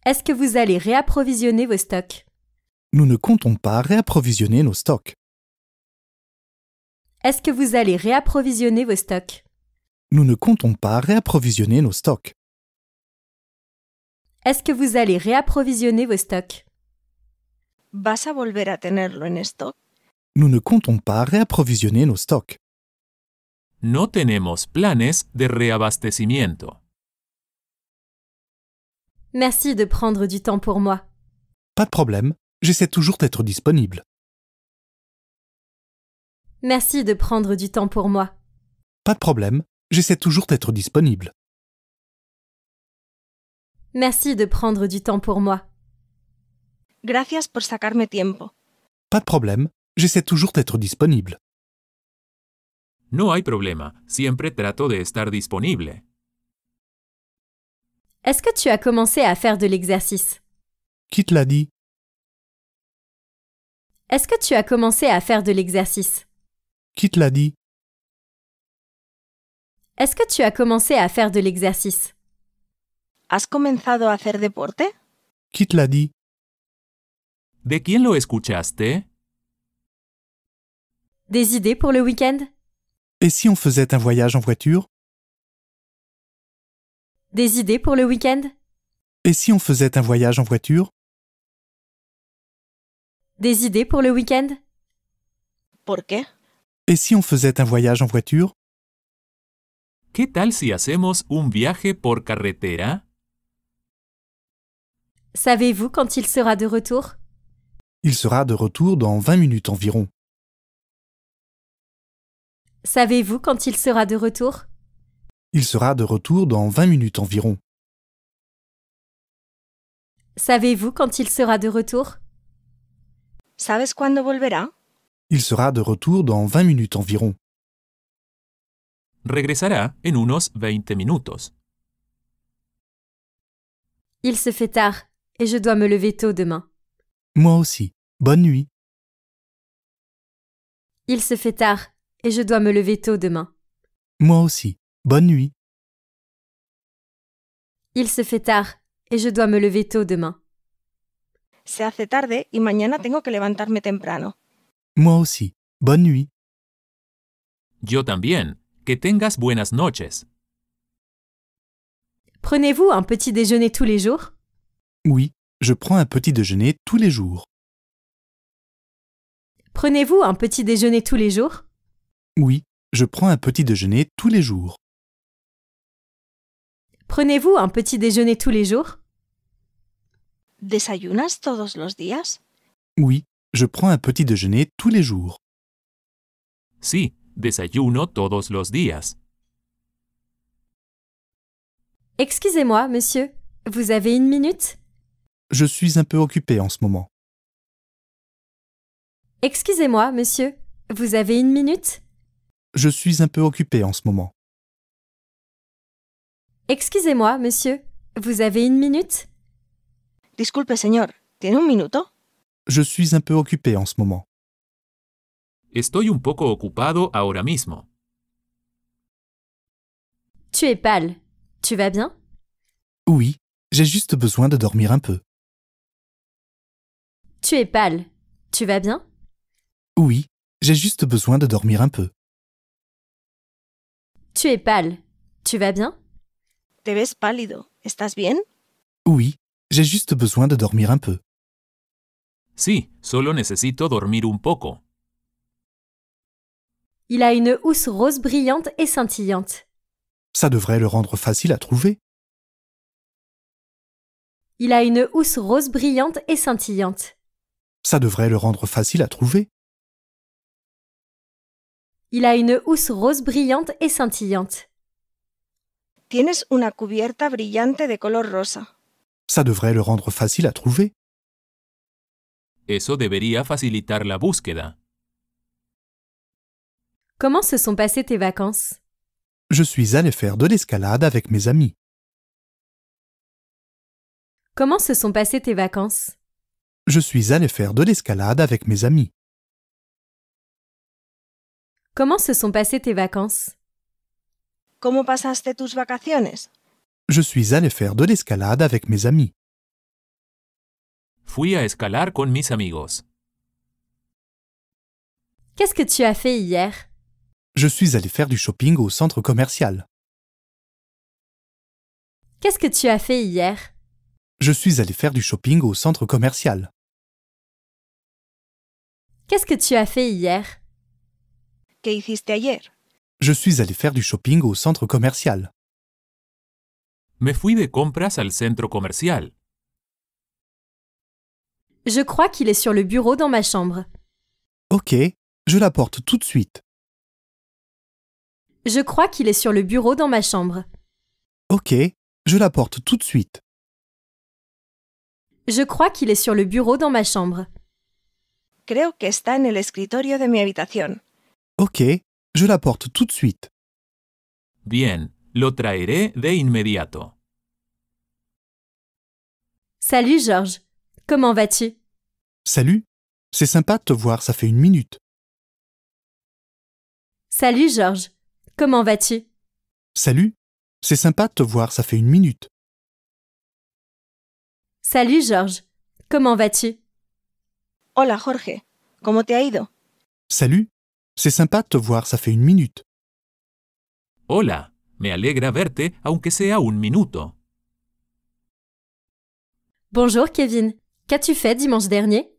Est-ce que vous allez réapprovisionner vos stocks Nous ne comptons pas réapprovisionner nos stocks. Est-ce que vous allez réapprovisionner vos stocks Nous ne comptons pas réapprovisionner nos stocks. Est-ce que vous allez réapprovisionner vos stocks Vas a volver a tenerlo en stock nous ne comptons pas réapprovisionner nos stocks. No tenemos planes de reabastecimiento. Merci de prendre du temps pour moi. Pas de problème, j'essaie toujours d'être disponible. Merci de prendre du temps pour moi. Pas de problème, j'essaie toujours d'être disponible. Merci de prendre du temps pour moi. Gracias por sacarme tiempo. Pas de problème, J'essaie toujours d'être disponible. No hay problema. Siempre trato de estar disponible. Est-ce que tu as commencé à faire de l'exercice Qui te l'a dit Est-ce que tu as commencé à faire de l'exercice Qui te l'a dit Est-ce que tu as commencé à faire de l'exercice ¿Has comenzado a hacer deporte? Qui te l'a dit ¿De quién lo escuchaste? Des idées pour le week-end Et si on faisait un voyage en voiture Des idées pour le week-end Et si on faisait un voyage en voiture Des idées pour le week-end Pourquoi Et si on faisait un voyage en voiture ¿Qué tal si hacemos un viaje por carretera? Savez-vous quand il sera de retour Il sera de retour dans 20 minutes environ. Savez-vous quand il sera de retour Il sera de retour dans vingt minutes environ. Savez-vous quand il sera de retour Savez-vous volverá? Il sera de retour dans vingt minutes environ. Regresará en unos 20 minutos. Il se fait tard et je dois me lever tôt demain. Moi aussi. Bonne nuit. Il se fait tard et je dois me lever tôt demain. Moi aussi. Bonne nuit. Il se fait tard et je dois me lever tôt demain. Se hace tarde y mañana tengo que levantarme temprano. Moi aussi. Bonne nuit. Yo también. Que tengas buenas noches. Prenez-vous un petit déjeuner tous les jours Oui, je prends un petit déjeuner tous les jours. Prenez-vous un petit déjeuner tous les jours oui, je prends un petit déjeuner tous les jours. Prenez-vous un petit déjeuner tous les jours ¿Desayunas todos los días? Oui, je prends un petit déjeuner tous les jours. Sí, desayuno todos los días. Excusez-moi, monsieur, vous avez une minute Je suis un peu occupé en ce moment. Excusez-moi, monsieur, vous avez une minute je suis un peu occupé en ce moment. Excusez-moi, monsieur, vous avez une minute Disculpe, señor, ¿tiene un minuto Je suis un peu occupé en ce moment. Estoy un poco ocupado ahora mismo. Tu es pâle. Tu vas bien Oui, j'ai juste besoin de dormir un peu. Tu es pâle. Tu vas bien Oui, j'ai juste besoin de dormir un peu. Tu es pâle. Tu vas bien Te ves pálido. ¿Estás bien Oui, j'ai juste besoin de dormir un peu. Sí, solo necesito dormir un poco. Il a une housse rose brillante et scintillante. Ça devrait le rendre facile à trouver. Il a une housse rose brillante et scintillante. Ça devrait le rendre facile à trouver. Il a une housse rose brillante et scintillante. Tienes una cubierta brillante de color rosa. Ça devrait le rendre facile à trouver. Eso debería facilitar la búsqueda. Comment se sont passées tes vacances Je suis allé faire de l'escalade avec mes amis. Comment se sont passées tes vacances Je suis allé faire de l'escalade avec mes amis. Comment se sont passées tes vacances Comment pasaste tus vacaciones Je suis allé faire de l'escalade avec mes amis. Fui a escalar con mis amigos. Qu'est-ce que tu as fait hier Je suis allé faire du shopping au centre commercial. Qu'est-ce que tu as fait hier Je suis allé faire du shopping au centre commercial. Qu'est-ce que tu as fait hier hiciste ayer? Je suis allé faire du shopping au centre commercial. Me fui de compras al centro comercial. Je crois qu'il est sur le bureau dans ma chambre. Ok, je l'apporte tout de suite. Je crois qu'il est sur le bureau dans ma chambre. Ok, je l'apporte tout de suite. Je crois qu'il est sur le bureau dans ma chambre. Creo que está en el escritorio de mi habitación. Ok, je l'apporte tout de suite. Bien, lo traeré de inmediato. Salut Georges, comment vas-tu Salut, c'est sympa de te voir, ça fait une minute. Salut Georges, comment vas-tu Salut, c'est sympa de te voir, ça fait une minute. Salut Georges, comment vas-tu Hola Jorge, ¿cómo te ha ido? Salut, c'est sympa de te voir, ça fait une minute. Hola, me alegra verte, aunque sea un minuto. Bonjour Kevin, qu'as-tu fait dimanche dernier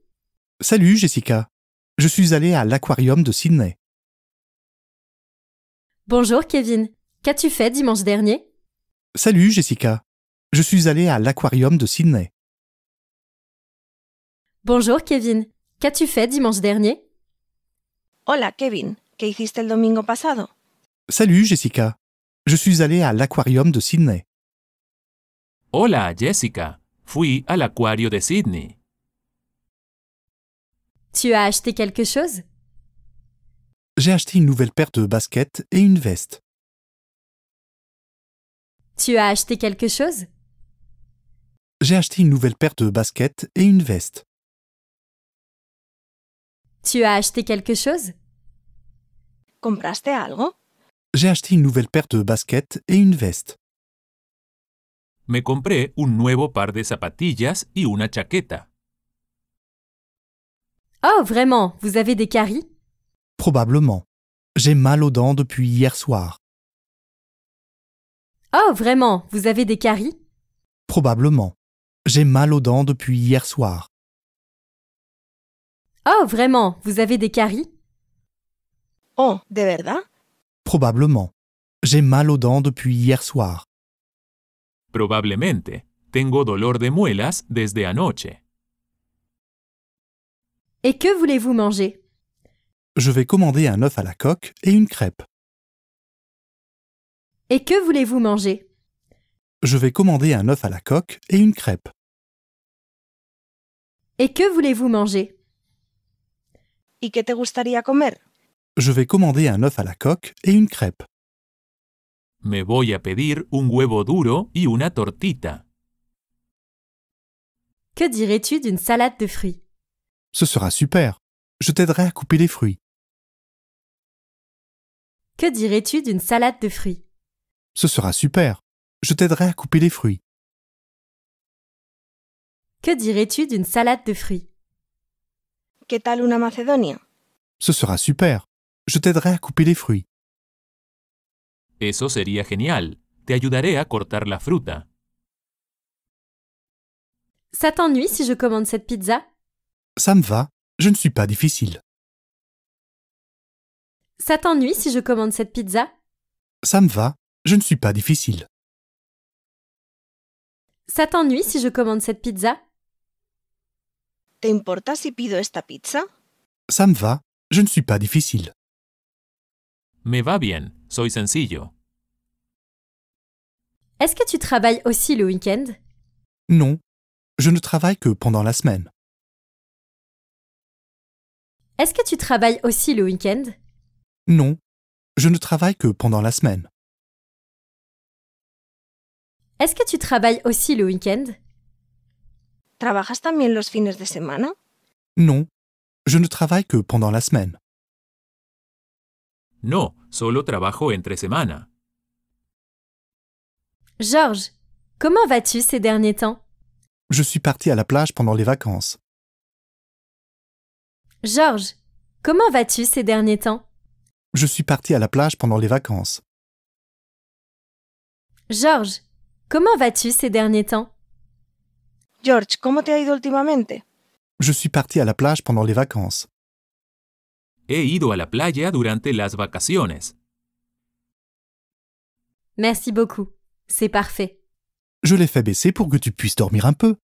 Salut Jessica, je suis allée à l'aquarium de Sydney. Bonjour Kevin, qu'as-tu fait dimanche dernier Salut Jessica, je suis allée à l'aquarium de Sydney. Bonjour Kevin, qu'as-tu fait dimanche dernier Hola, Kevin, ¿qué hiciste el domingo pasado? Salut, Jessica. Je suis allée à l'aquarium de Sydney. Hola, Jessica. Fui al acuario de Sydney. Tu as acheté quelque chose J'ai acheté une nouvelle paire de baskets et une veste. Tu as acheté quelque chose J'ai acheté une nouvelle paire de baskets et une veste. Tu as acheté quelque chose ¿Compraste algo? J'ai acheté une nouvelle paire de baskets et une veste. Me compré un nuevo par de zapatillas y una chaqueta. Oh, vraiment Vous avez des caries Probablement. J'ai mal aux dents depuis hier soir. Oh, vraiment Vous avez des caries Probablement. J'ai mal aux dents depuis hier soir. Oh, vraiment Vous avez des caries Oh, de verdad? Probablement. J'ai mal aux dents depuis hier soir. Probablemente. Tengo dolor de muelas desde anoche. Et que voulez-vous manger Je vais commander un œuf à la coque et une crêpe. Et que voulez-vous manger Je vais commander un œuf à la coque et une crêpe. Et que voulez-vous manger ¿Y qué te gustaría comer? je vais commander un œuf à la coque et une crêpe. Me voy a pedir un huevo duro y una tortita. Que dirais-tu d'une salade de fruits Ce sera super. Je t'aiderai à couper les fruits. Que dirais-tu d'une salade de fruits Ce sera super. Je t'aiderai à couper les fruits. Que dirais-tu d'une salade de fruits ¿Qué tal una Macedonia? Ce sera super. Je t'aiderai à couper les fruits. Eso sería genial. Te ayudaré a cortar la fruta. Ça t'ennuie si je commande cette pizza Ça me va. Je ne suis pas difficile. Ça t'ennuie si je commande cette pizza Ça me va. Je ne suis pas difficile. Ça t'ennuie si je commande cette pizza pizza? Ça me va. Je ne suis pas difficile. Me va bien, soy sencillo. Est-ce que tu travailles aussi le week-end Non, je ne travaille que pendant la semaine. Est-ce que tu travailles aussi le week-end Non, je ne travaille que pendant la semaine. Est-ce que tu travailles aussi le week-end ¿Trabajas también los fines de semana? Non, je ne travaille que pendant la semaine. Non, solo trabajo entre semana. Georges, comment vas-tu ces derniers temps Je suis parti à la plage pendant les vacances. Georges, comment vas-tu ces derniers temps Je suis parti à la plage pendant les vacances. Georges, comment vas-tu ces derniers temps George, comment te ha últimamente? Je suis parti à la plage pendant les vacances. He ido a la playa durante las vacaciones. Merci beaucoup. C'est parfait. Je l'ai fait baisser pour que tu puisses dormir un peu.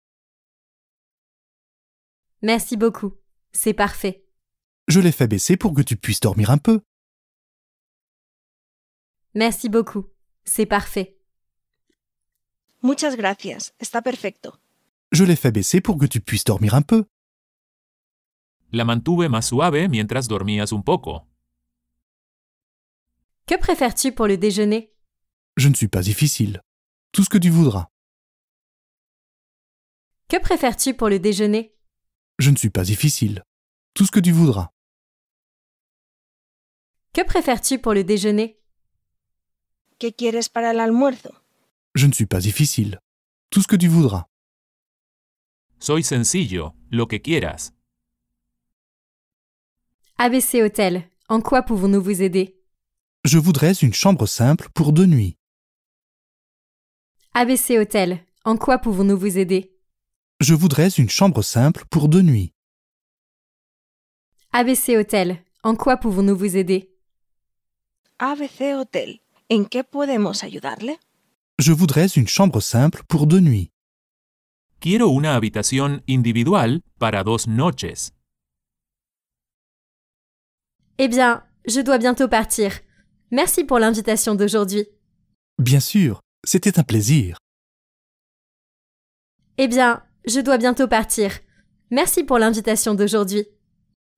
Merci beaucoup. C'est parfait. Je l'ai fait baisser pour que tu puisses dormir un peu. Merci beaucoup. C'est parfait. Muchas gracias. Está perfecto. Je l'ai fait baisser pour que tu puisses dormir un peu. La mantuve más suave mientras dormías un poco. Que préfères-tu pour le déjeuner Je ne suis pas difficile. Tout ce que tu voudras. Que préfères-tu pour le déjeuner Je ne suis pas difficile. Tout ce que tu voudras. Que préfères-tu pour le déjeuner ¿Qué quieres para el almuerzo? Je ne suis pas difficile. Tout ce que tu voudras. Soy sencillo, lo que quieras. ABC Hôtel, en quoi pouvons-nous vous aider Je voudrais une chambre simple pour deux nuits. ABC Hôtel, en quoi pouvons-nous vous aider Je voudrais une chambre simple pour deux nuits. ABC Hôtel, en quoi pouvons-nous vous aider ABC Hôtel, en qué podemos ayudarle Je voudrais une chambre simple pour deux nuits. Quiero una habitación individual para dos noches. Eh bien, je dois bientôt partir. Merci pour l'invitation d'aujourd'hui. Bien sûr, c'était un plaisir. Eh bien, je dois bientôt partir. Merci pour l'invitation d'aujourd'hui.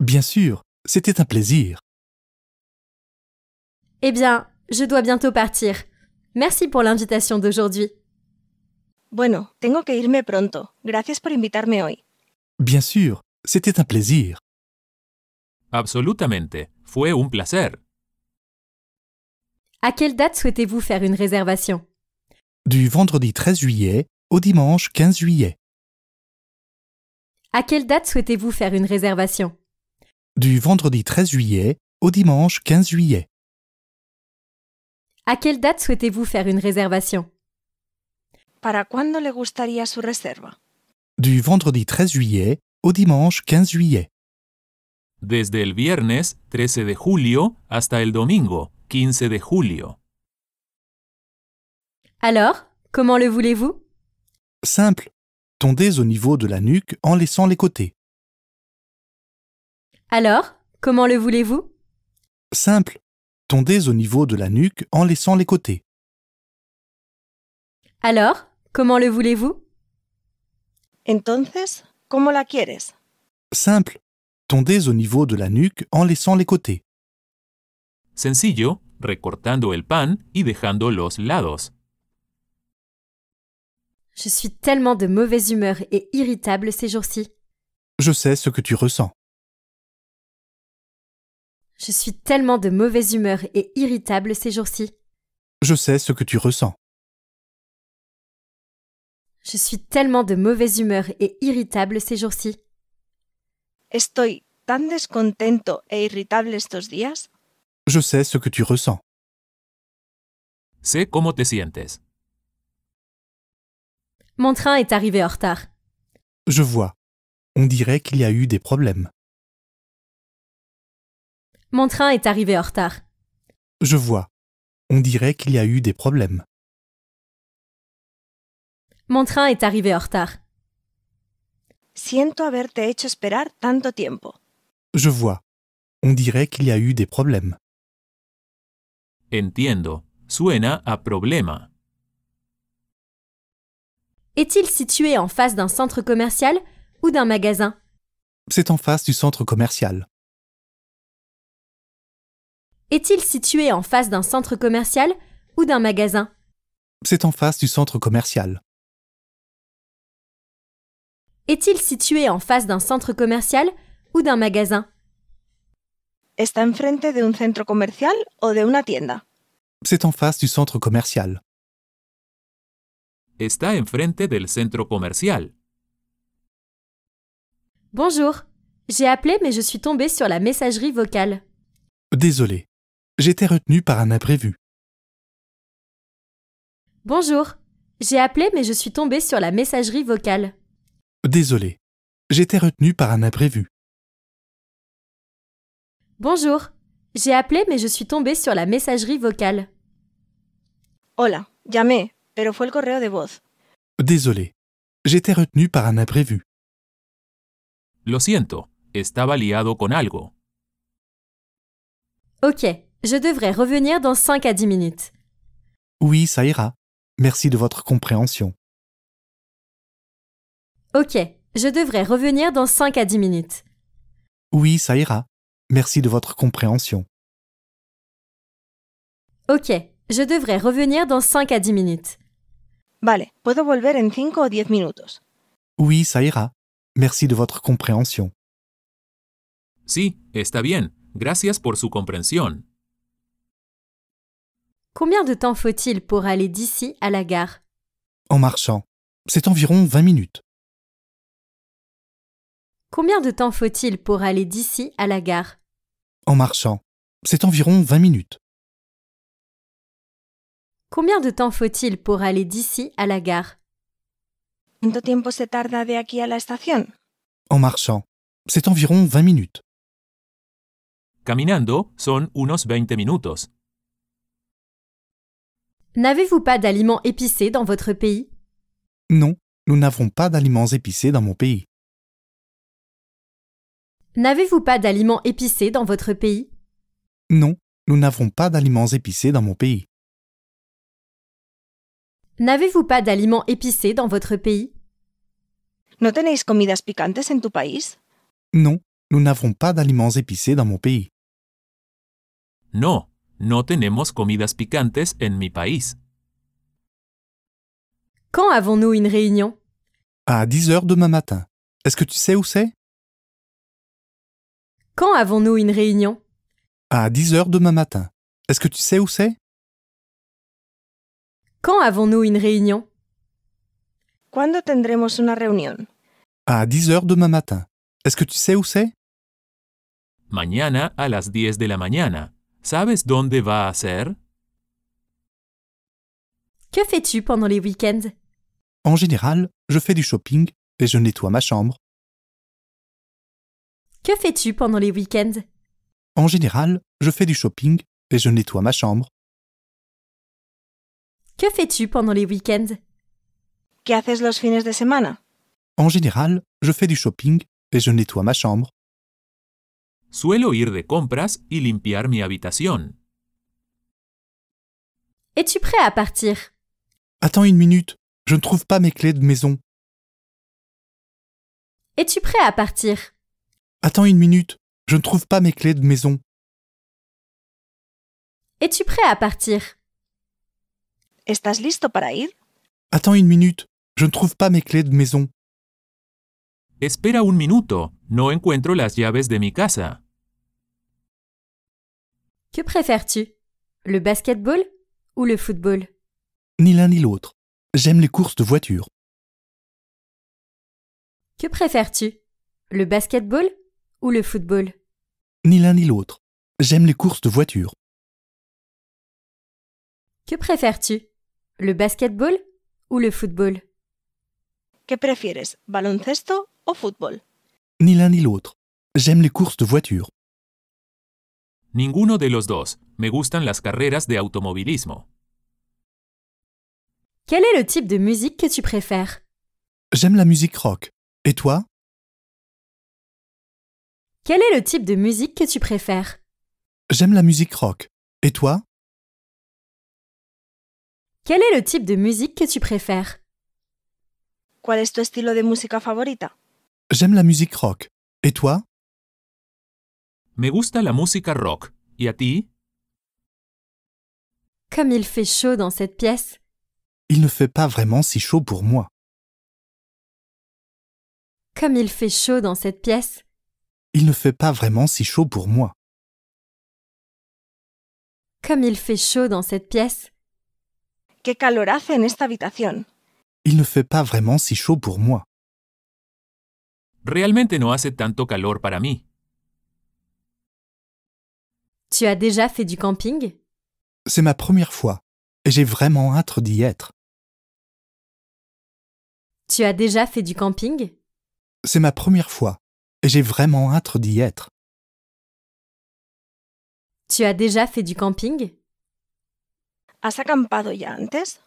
Bien sûr, c'était un plaisir. Eh bien, je dois bientôt partir. Merci pour l'invitation d'aujourd'hui. Bueno, tengo que irme pronto. Gracias por invitarme hoy. Bien sûr, c'était un plaisir. Absolument. Fue un plaisir. À quelle date souhaitez-vous faire une réservation Du vendredi 13 juillet au dimanche 15 juillet. À quelle date souhaitez-vous faire une réservation Du vendredi 13 juillet au dimanche 15 juillet. À quelle date souhaitez-vous faire une réservation Para cuándo le gustaría su reserva? Du vendredi 13 juillet au dimanche 15 juillet desde el viernes 13 de julio hasta el domingo 15 de julio. Alors, comment le voulez-vous Simple. Tondez au niveau de la nuque en laissant les côtés. Alors, comment le voulez-vous Simple. Tondez au niveau de la nuque en laissant les côtés. Alors, comment le voulez-vous Entonces, ¿cómo la quieres? Simple. Tondez au niveau de la nuque en laissant les côtés. Sencillo, recortando el pan y dejando los lados. Je suis tellement de mauvaise humeur et irritable ces jours-ci. Je sais ce que tu ressens. Je suis tellement de mauvaise humeur et irritable ces jours-ci. Je sais ce que tu ressens. Je suis tellement de mauvaise humeur et irritable ces jours-ci. E irritable Je sais ce que tu ressens. te sientes. Mon train est arrivé en retard. Je vois. On dirait qu'il y a eu des problèmes. Mon train est arrivé en retard. Je vois. On dirait qu'il y a eu des problèmes. Mon train est arrivé en retard. Siento haberte hecho esperar tanto tiempo. Je vois. On dirait qu'il y a eu des problèmes. Entiendo. Suena a problema. Est-il situé en face d'un centre commercial ou d'un magasin C'est en face du centre commercial. Est-il situé en face d'un centre commercial ou d'un magasin C'est en face du centre commercial. Est-il situé en face d'un centre commercial ou d'un magasin Está enfrente de un centro comercial o de una tienda. C'est en face du centre commercial. Está enfrente del centro comercial. Bonjour. J'ai appelé mais je suis tombé sur la messagerie vocale. Désolé. J'étais retenu par un imprévu. Bonjour. J'ai appelé mais je suis tombé sur la messagerie vocale. Désolé, j'étais retenu par un imprévu. Bonjour, j'ai appelé mais je suis tombé sur la messagerie vocale. Hola, llamé, pero fue el correo de voz. Désolé, j'étais retenu par un imprévu. Lo siento, estaba liado con algo. Ok, je devrais revenir dans 5 à 10 minutes. Oui, ça ira. Merci de votre compréhension. Ok, je devrais revenir dans 5 à 10 minutes. Oui, ça ira. Merci de votre compréhension. Ok, je devrais revenir dans 5 à 10 minutes. Vale, puedo volver en 5 o 10 minutos. Oui, ça ira. Merci de votre compréhension. Sí, está bien. Gracias por su comprensión. Combien de temps faut-il pour aller d'ici à la gare En marchant. C'est environ 20 minutes. Combien de temps faut-il pour aller d'ici à la gare En marchant, c'est environ 20 minutes. Combien de temps faut-il pour aller d'ici à la gare ¿Cuánto tiempo se tarda de aquí a la estación? En marchant, c'est environ 20 minutes. Caminando son unos 20 minutos. N'avez-vous pas d'aliments épicés dans votre pays Non, nous n'avons pas d'aliments épicés dans mon pays. N'avez-vous pas d'aliments épicés dans votre pays Non, nous n'avons pas d'aliments épicés dans mon pays. N'avez-vous pas d'aliments épicés dans votre pays No tenéis comidas picantes en tu país? Non, nous n'avons pas d'aliments épicés dans mon pays. No, no tenemos comidas picantes en mi país. Quand avons-nous une réunion À 10 heures demain matin. Est-ce que tu sais où c'est quand avons-nous une réunion À 10 heures demain matin. Est-ce que tu sais où c'est Quand avons-nous une réunion ¿Cuándo tendremos una reunión? À 10 heures demain matin. Est-ce que tu sais où c'est Mañana a las 10 de la mañana. ¿Sabes dónde va a ser? Que fais-tu pendant les week-ends En général, je fais du shopping et je nettoie ma chambre. Que fais-tu pendant les week-ends En général, je fais du shopping et je nettoie ma chambre. Que fais-tu pendant les week-ends Que haces los fines de semana? En général, je fais du shopping et je nettoie ma chambre. Suelo ir de compras y limpiar mi habitación. Es-tu prêt à partir Attends une minute, je ne trouve pas mes clés de maison. Es-tu prêt à partir Attends une minute, je ne trouve pas mes clés de maison. Es-tu prêt à partir ¿Estás listo para ir? Attends une minute, je ne trouve pas mes clés de maison. Espera un minuto, no encuentro las llaves de mi casa. Que préfères-tu Le basketball ou le football Ni l'un ni l'autre. J'aime les courses de voiture. Que préfères-tu Le basketball ou le football Ni l'un ni l'autre. J'aime les courses de voiture. Que préfères-tu Le basketball ou le football Que prefieres, baloncesto o football Ni l'un ni l'autre. J'aime les courses de voiture. Ninguno de los dos. Me gustan las carreras de automovilismo. Quel est le type de musique que tu préfères J'aime la musique rock. Et toi quel est le type de musique que tu préfères J'aime la musique rock. Et toi Quel est le type de musique que tu préfères Quel est tu style de musique favorita? J'aime la musique rock. Et toi Me gusta la música rock. ¿Y a ti? Comme il fait chaud dans cette pièce. Il ne fait pas vraiment si chaud pour moi. Comme il fait chaud dans cette pièce. Il ne fait pas vraiment si chaud pour moi. Comme il fait chaud dans cette pièce. Que calor hace en esta habitación. Il ne fait pas vraiment si chaud pour moi. Realmente no hace tanto calor para mí. Tu as déjà fait du camping C'est ma première fois et j'ai vraiment hâte d'y être. Tu as déjà fait du camping C'est ma première fois j'ai vraiment hâte d'y être. Tu as déjà fait du camping ¿Has acampado ya antes?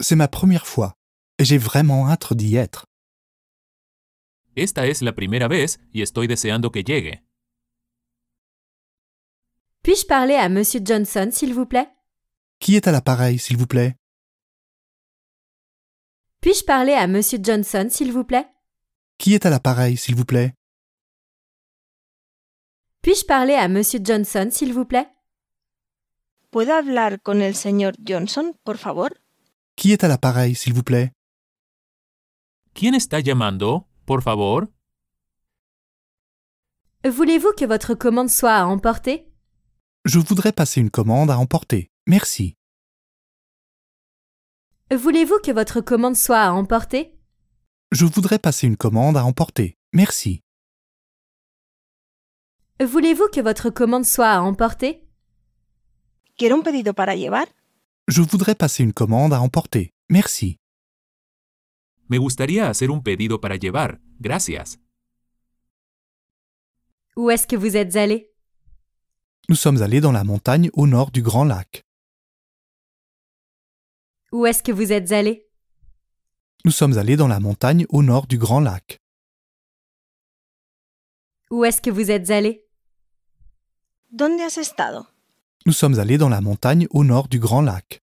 C'est ma première fois et j'ai vraiment hâte d'y être. Esta es la primera vez y estoy deseando que llegue. Puis-je parler à Monsieur Johnson, s'il vous plaît Qui est à l'appareil, s'il vous plaît Puis-je parler à Monsieur Johnson, s'il vous plaît Qui est à l'appareil, s'il vous plaît puis-je parler à Monsieur Johnson, s'il vous plaît ¿Puedo hablar con el señor Johnson, por favor? Qui est à l'appareil, s'il vous plaît ¿Quién está llamando, por favor? Voulez-vous que votre commande soit à emporter Je voudrais passer une commande à emporter. Merci. Voulez-vous que votre commande soit à emporter Je voudrais passer une commande à emporter. Merci. Voulez-vous que votre commande soit à emporter un pedido para llevar. Je voudrais passer une commande à emporter. Merci. Me gustaría hacer un pedido para llevar. Gracias. Où est-ce que vous êtes allé Nous sommes allés dans la montagne au nord du Grand Lac. Où est-ce que vous êtes allé Nous sommes allés dans la montagne au nord du Grand Lac. Où est-ce que vous êtes allé nous sommes allés dans la montagne au nord du Grand Lac.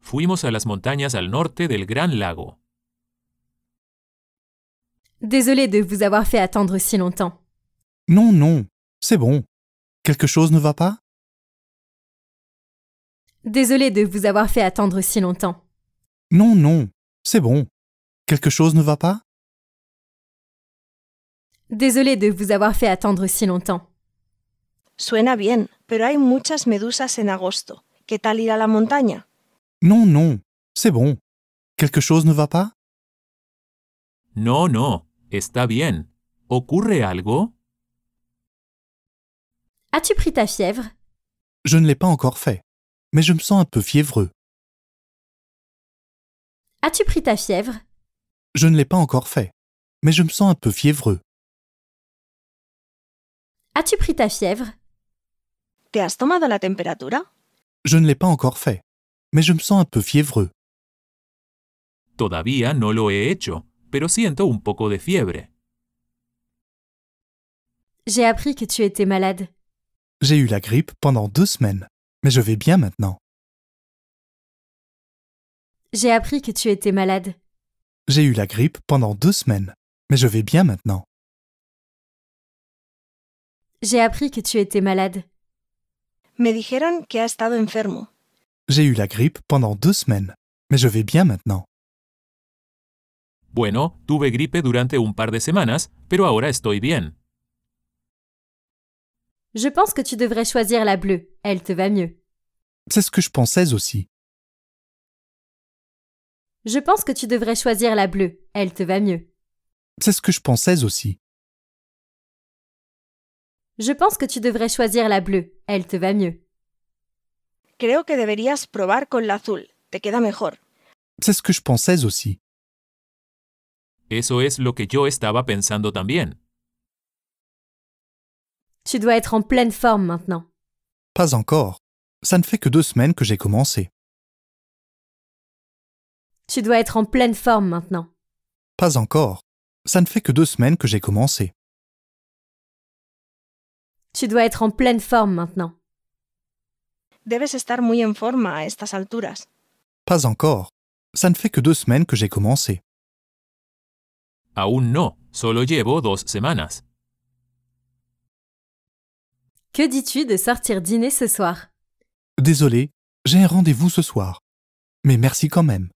Fuimos a las montañas al norte del Gran Lago. Désolé de vous avoir fait attendre si longtemps. Non, non, c'est bon. Quelque chose ne va pas Désolé de vous avoir fait attendre si longtemps. Non, non, c'est bon. Quelque chose ne va pas Désolé de vous avoir fait attendre si longtemps. Suena bien, pero hay muchas medusas en agosto. ¿Qué tal ir a la montaña? Non, non, c'est bon. Quelque chose ne va pas? No, no, está bien. ¿Ocurre algo? As-tu pris ta fièvre? Je ne l'ai pas encore fait, mais je me sens un peu fiévreux. As-tu pris ta fièvre? Je ne l'ai pas encore fait, mais je me sens un peu fiévreux. As-tu pris ta fièvre? la temperatura? Je ne l'ai pas encore fait, mais je me sens un peu fiévreux. Todavía no lo he hecho, pero siento un poco de fiebre. J'ai appris que tu étais malade. J'ai eu la grippe pendant deux semaines, mais je vais bien maintenant. J'ai appris que tu étais malade. J'ai eu la grippe pendant deux semaines, mais je vais bien maintenant. J'ai appris que tu étais malade. Me dijeron que ha estado enfermo. J'ai eu la grippe pendant deux semaines, mais je vais bien maintenant. Bueno, tuve gripe durante un par de semanas, pero ahora estoy bien. Je pense que tu devrais choisir la bleue, elle te va mieux. C'est ce que je pensais aussi. Je pense que tu devrais choisir la bleue, elle te va mieux. C'est ce que je pensais aussi. Je pense que tu devrais choisir la bleue, elle te va mieux. Creo que deberías probar con la azul, te queda mejor. C'est ce que je pensais aussi. Eso es lo que yo estaba pensando también. Tu dois être en pleine forme maintenant. Pas encore. Ça ne fait que deux semaines que j'ai commencé. Tu dois être en pleine forme maintenant. Pas encore. Ça ne fait que deux semaines que j'ai commencé. Tu dois être en pleine forme maintenant. Debes estar muy en forma a estas alturas. Pas encore. Ça ne fait que deux semaines que j'ai commencé. Aún no. Solo llevo dos semanas. Que dis-tu de sortir dîner ce soir Désolé, j'ai un rendez-vous ce soir. Mais merci quand même.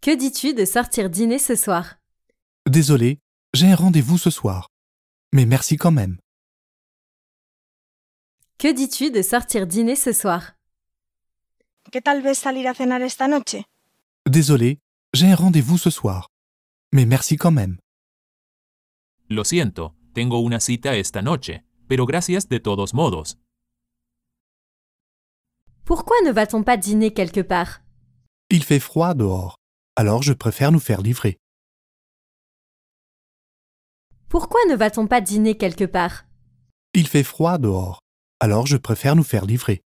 Que dis-tu de sortir dîner ce soir Désolé, j'ai un rendez-vous ce soir mais merci quand même. Que dis-tu de sortir dîner ce soir Que tal salir a cenar esta noche Désolé, j'ai un rendez-vous ce soir. Mais merci quand même. Lo siento, tengo una cita esta noche, pero gracias de todos modos. Pourquoi ne va-t-on pas dîner quelque part Il fait froid dehors, alors je préfère nous faire livrer. Pourquoi ne va-t-on pas dîner quelque part Il fait froid dehors, alors je préfère nous faire livrer.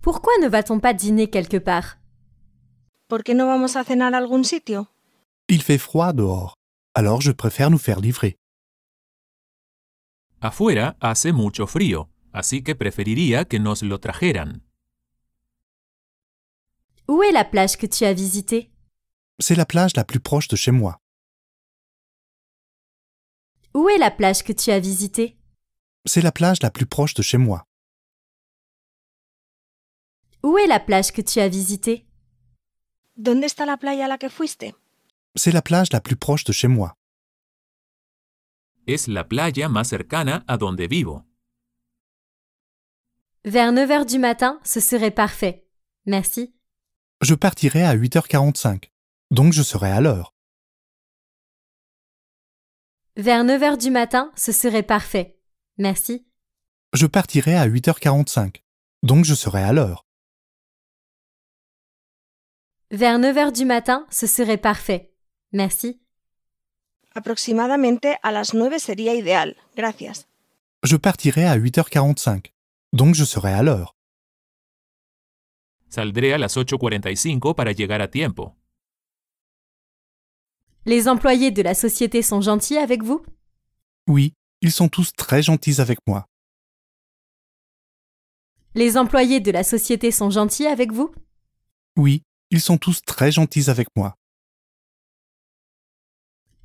Pourquoi ne va-t-on pas dîner quelque part Pourquoi qué no vamos a cenar algún sitio? Il fait froid dehors, alors je préfère nous faire livrer. Afuera hace mucho frío, así que preferiría que nos lo trajeran. Où est la plage que tu as visitée C'est la plage la plus proche de chez moi. Où est la plage que tu as visitée C'est la plage la plus proche de chez moi. Où est la plage que tu as visitée está la playa la que fuiste? C'est la plage la plus proche de chez moi. Es la playa más cercana a donde vivo. Vers 9 h du matin, ce serait parfait. Merci. Je partirai à 8h45, donc je serai à l'heure. Vers 9 h du matin, ce serait parfait. Merci. Je partirai à 8h45, donc je serai à l'heure. Vers 9 h du matin, ce serait parfait. Merci. Approximadamente à las 9 sería ideal. Gracias. Je partirai à 8h45, donc je serai à l'heure. Saldré a las 8h45 para llegar a tiempo. Les employés de la société sont gentils avec vous Oui, ils sont tous très gentils avec moi. Les employés de la société sont gentils avec vous Oui, ils sont tous très gentils avec moi.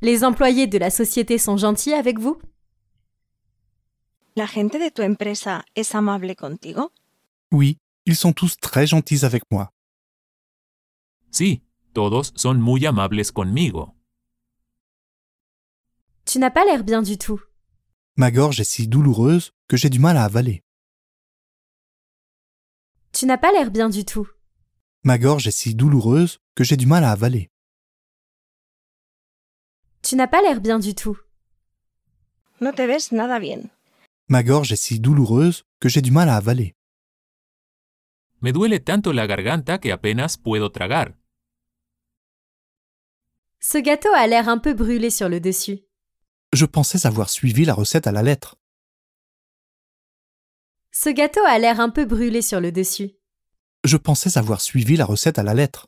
Les employés de la société sont gentils avec vous La gente de tu empresa es amable contigo Oui, ils sont tous très gentils avec moi. Sí, todos son muy amables conmigo. Tu n'as pas l'air bien du tout. Ma gorge est si douloureuse que j'ai du mal à avaler. Tu n'as pas l'air bien du tout. Ma gorge est si douloureuse que j'ai du mal à avaler. Tu n'as pas l'air bien du tout. No te ves nada bien. Ma gorge est si douloureuse que j'ai du mal à avaler. Me duele tanto la garganta que apenas puedo tragar. Ce gâteau a l'air un peu brûlé sur le dessus. Je pensais avoir suivi la recette à la lettre. Ce gâteau a l'air un peu brûlé sur le dessus. Je pensais avoir suivi la recette à la lettre.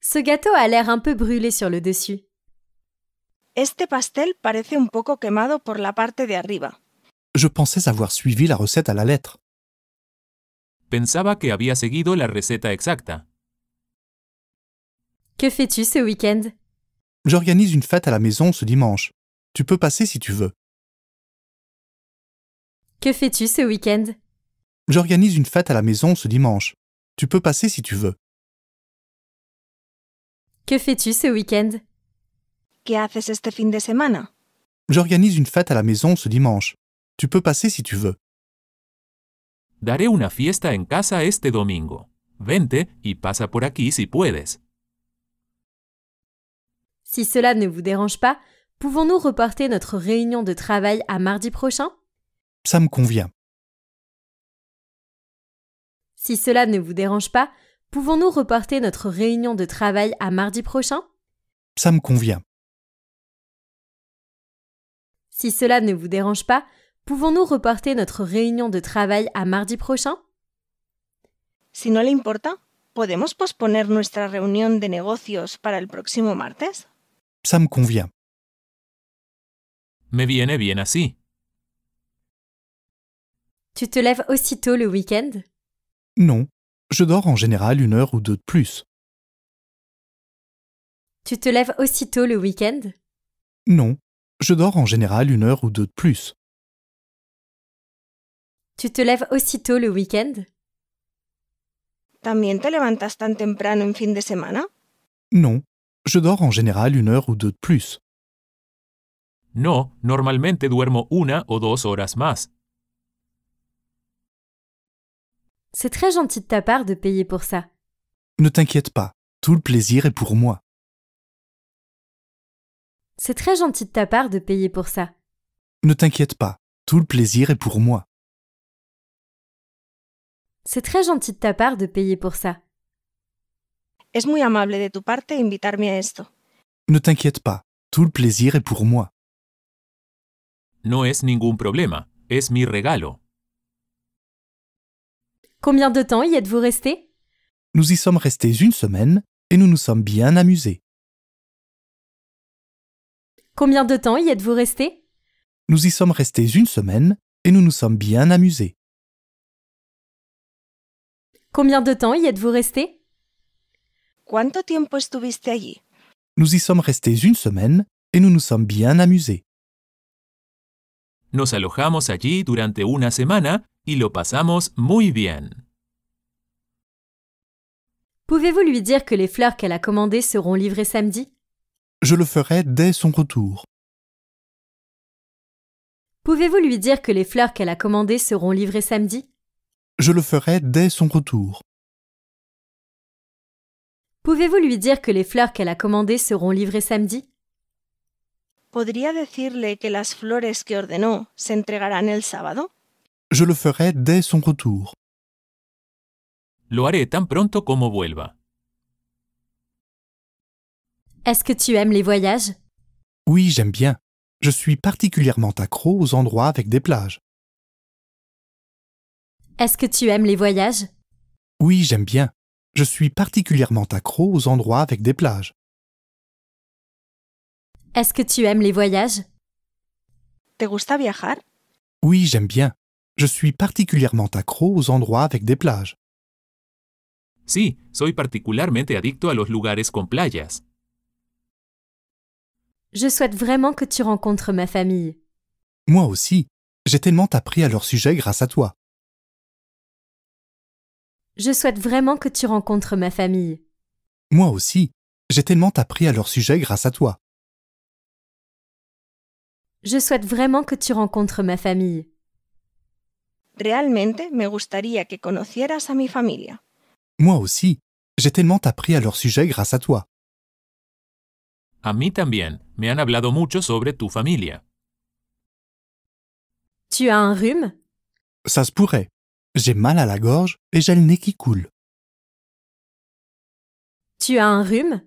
Ce gâteau a l'air un peu brûlé sur le dessus. Este pastel parece un poco quemado por la parte de arriba. Je pensais avoir suivi la recette à la lettre. Pensaba que había seguido la receta exacta. Que fais-tu ce week-end J'organise une fête à la maison ce dimanche. Tu peux passer si tu veux. Que fais-tu ce week-end J'organise une fête à la maison ce dimanche. Tu peux passer si tu veux. Que fais-tu ce week-end ¿Qué haces este fin de semana? J'organise une fête à la maison ce dimanche. Tu peux passer si tu veux. Daré una fiesta en casa este domingo. Vente y pasa por aquí si puedes. Si cela ne vous dérange pas, pouvons-nous reporter notre réunion de travail à mardi prochain Ça me convient. Si cela ne vous dérange pas, pouvons-nous reporter notre réunion de travail à mardi prochain Ça me convient. Si cela ne vous dérange pas, pouvons-nous reporter notre réunion de travail à mardi prochain Si no le importa, podemos posponer nuestra reunión de negocios para el próximo martes ça me convient. Me viene bien así. Tu te lèves aussitôt le week-end Non, je dors en général une heure ou deux de plus. Tu te lèves aussitôt le week-end Non, je dors en général une heure ou deux de plus. Tu te lèves aussitôt le week-end También te levantas tan temprano en fin de semana Non, je dors en général une heure ou deux de plus. No, normalmente duermo una o dos horas más. C'est très gentil de ta part de payer pour ça. Ne t'inquiète pas, tout le plaisir est pour moi. C'est très gentil de ta part de payer pour ça. Ne t'inquiète pas, tout le plaisir est pour moi. C'est très gentil de ta part de payer pour ça. Es muy amable de tu parte invitarme a esto. Ne t'inquiète pas, tout le plaisir est pour moi. No es ningún problema, es mi regalo. Combien de temps y êtes-vous restés Nous y sommes restés une semaine et nous nous sommes bien amusés. Combien de temps y êtes-vous restés Nous y sommes restés une semaine et nous nous sommes bien amusés. Combien de temps y êtes-vous restés tiempo estuviste allí? Nous y sommes restés une semaine et nous nous sommes bien amusés. Nos alojamos allí durante una semana y lo pasamos muy bien. Pouvez-vous lui dire que les fleurs qu'elle a commandées seront livrées samedi Je le ferai dès son retour. Pouvez-vous lui dire que les fleurs qu'elle a commandées seront livrées samedi Je le ferai dès son retour. Pouvez-vous lui dire que les fleurs qu'elle a commandées seront livrées samedi Je le ferai dès son retour. Lo pronto vuelva. Est-ce que tu aimes les voyages Oui, j'aime bien. Je suis particulièrement accro aux endroits avec des plages. Est-ce que tu aimes les voyages Oui, j'aime bien je suis particulièrement accro aux endroits avec des plages. Est-ce que tu aimes les voyages Te gusta viajar Oui, j'aime bien. Je suis particulièrement accro aux endroits avec des plages. Sí, soy particularmente adicto a los lugares con playas. Je souhaite vraiment que tu rencontres ma famille. Moi aussi. J'ai tellement appris à leur sujet grâce à toi. Je souhaite vraiment que tu rencontres ma famille. Moi aussi. J'ai tellement appris à leur sujet grâce à toi. Je souhaite vraiment que tu rencontres ma famille. Realmente me gustaría que conocieras a mi familia. Moi aussi. J'ai tellement appris à leur sujet grâce à toi. A mí también. Me han hablado mucho sobre tu familia. Tu as un rhume Ça se pourrait. J'ai mal à la gorge et j'ai le nez qui coule. Tu as un rhume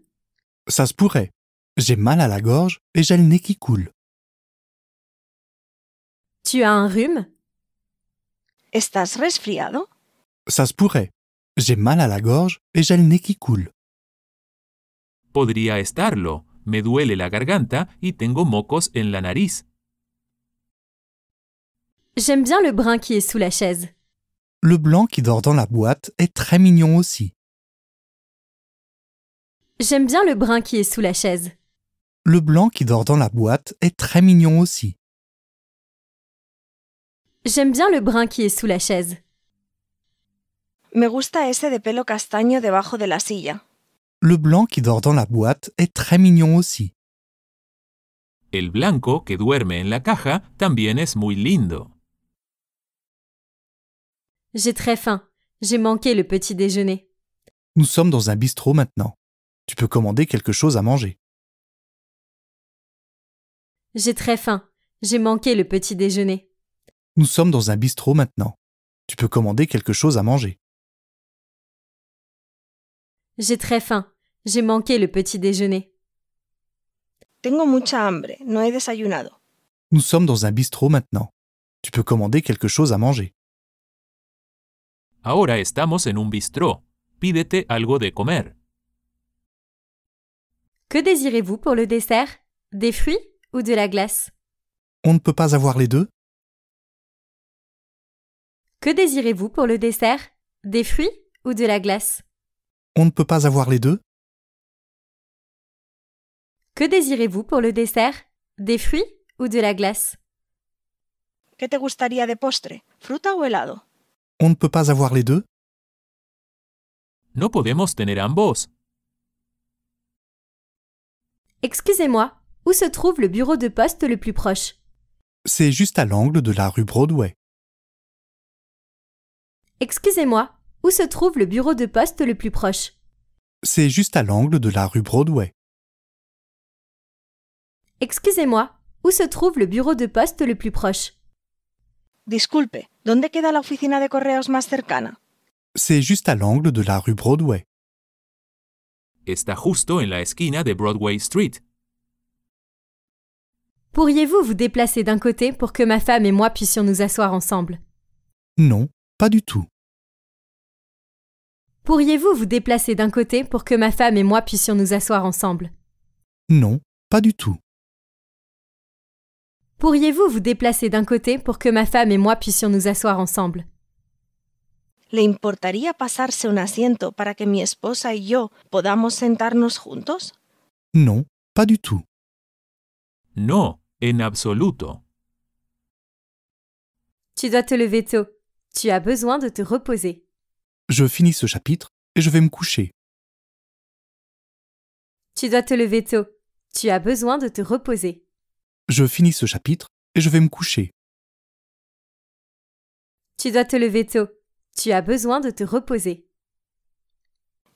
Ça se pourrait. J'ai mal à la gorge et j'ai le nez qui coule. Tu as un rhume Estás resfriado Ça se pourrait. J'ai mal à la gorge et j'ai le nez qui coule. Podría estarlo. Me duele la garganta y tengo mocos en la nariz. J'aime bien le brin qui est sous la chaise. Le blanc qui dort dans la boîte est très mignon aussi. J'aime bien le brun qui est sous la chaise. Le blanc qui dort dans la boîte est très mignon aussi. J'aime bien le brin qui est sous la chaise. Me gusta ese de pelo castaño debajo de la silla. Le blanc qui dort dans la boîte est très mignon aussi. El blanco que duerme en la caja también es muy lindo. J'ai très faim. J'ai manqué le petit déjeuner. Nous sommes dans un bistrot maintenant. Tu peux commander quelque chose à manger. J'ai très faim. J'ai manqué le petit déjeuner. Nous sommes dans un bistrot maintenant. Tu peux commander quelque chose à manger. J'ai très faim. J'ai manqué le petit déjeuner. Tengo mucha hambre. No he desayunado. Nous sommes dans un bistrot maintenant. Tu peux commander quelque chose à manger. Ahora estamos en un bistrot. Pídete algo de comer. Que désirez-vous pour le dessert Des fruits ou de la glace On ne peut pas avoir les deux Que désirez-vous pour le dessert Des fruits ou de la glace On ne peut pas avoir les deux Que désirez-vous pour le dessert Des fruits ou de la glace Que te gustaría de postre? ¿Fruta o helado? On ne peut pas avoir les deux No podemos tener ambos. Excusez-moi, où se trouve le bureau de poste le plus proche C'est juste à l'angle de la rue Broadway. Excusez-moi, où se trouve le bureau de poste le plus proche C'est juste à l'angle de la rue Broadway. Excusez-moi, où se trouve le bureau de poste le plus proche Disculpe, ¿dónde queda la oficina de correos plus cercana? C'est juste à l'angle de la rue Broadway. Está juste en la esquina de Broadway Street. Pourriez-vous vous déplacer d'un côté pour que ma femme et moi puissions nous asseoir ensemble Non, pas du tout. Pourriez-vous vous déplacer d'un côté pour que ma femme et moi puissions nous asseoir ensemble Non, pas du tout. Pourriez-vous vous déplacer d'un côté pour que ma femme et moi puissions nous asseoir ensemble ¿Le importaría pasarse un asiento para que mi esposa y yo podamos sentarnos juntos? Non, pas du tout. Non, en absoluto. Tu dois te lever tôt. Tu as besoin de te reposer. Je finis ce chapitre et je vais me coucher. Tu dois te lever tôt. Tu as besoin de te reposer. Je finis ce chapitre et je vais me coucher. Tu dois te lever tôt. Tu as besoin de te reposer.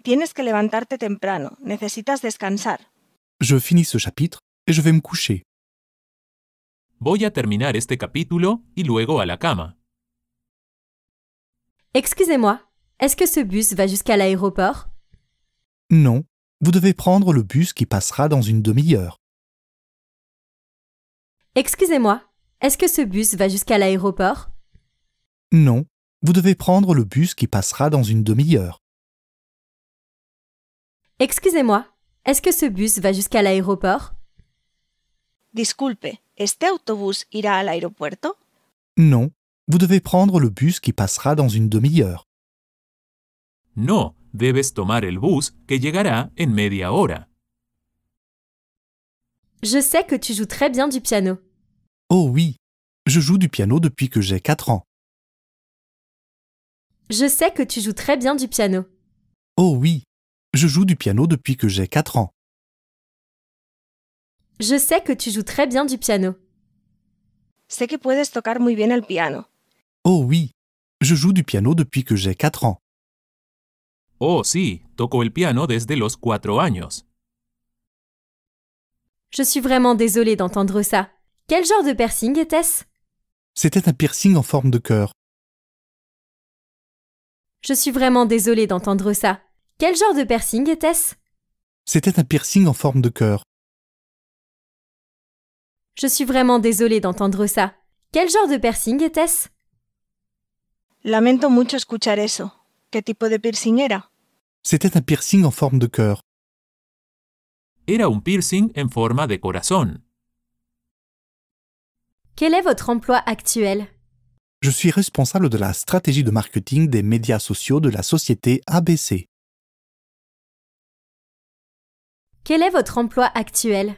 Tienes que levantarte temprano. Necesitas descansar. Je finis ce chapitre et je vais me coucher. Voy a terminar este capítulo y luego a la cama. Excusez-moi, est-ce que ce bus va jusqu'à l'aéroport Non, vous devez prendre le bus qui passera dans une demi-heure. Excusez-moi, est-ce que ce bus va jusqu'à l'aéroport Non, vous devez prendre le bus qui passera dans une demi-heure. Excusez-moi, est-ce que ce bus va jusqu'à l'aéroport Disculpe, este autobús ira al aeropuerto Non, vous devez prendre le bus qui passera dans une demi-heure. No, debes tomar el bus que llegará en media hora. Je sais que tu joues très bien du piano. Oh oui, je joue du piano depuis que j'ai 4 ans. Je sais que tu joues très bien du piano. Oh oui, je joue du piano depuis que j'ai 4 ans. Je sais que tu joues très bien du piano. Sé que puedes tocar muy bien el piano. Oh oui, je joue du piano depuis que j'ai 4 ans. Oh si, toco el piano desde los cuatro años. Je suis vraiment désolée d'entendre ça. Quel genre de piercing était-ce C'était un piercing en forme de cœur. Je suis vraiment désolée d'entendre ça. Quel genre de piercing était-ce C'était un piercing en forme de cœur. Je suis vraiment désolée d'entendre ça. Quel genre de piercing était-ce Lamento mucho escuchar eso. ¿Qué tipo de piercing era? C'était un piercing en forme de cœur. Era un piercing en forma de corazón. Quel est votre emploi actuel Je suis responsable de la stratégie de marketing des médias sociaux de la société ABC. Quel est votre emploi actuel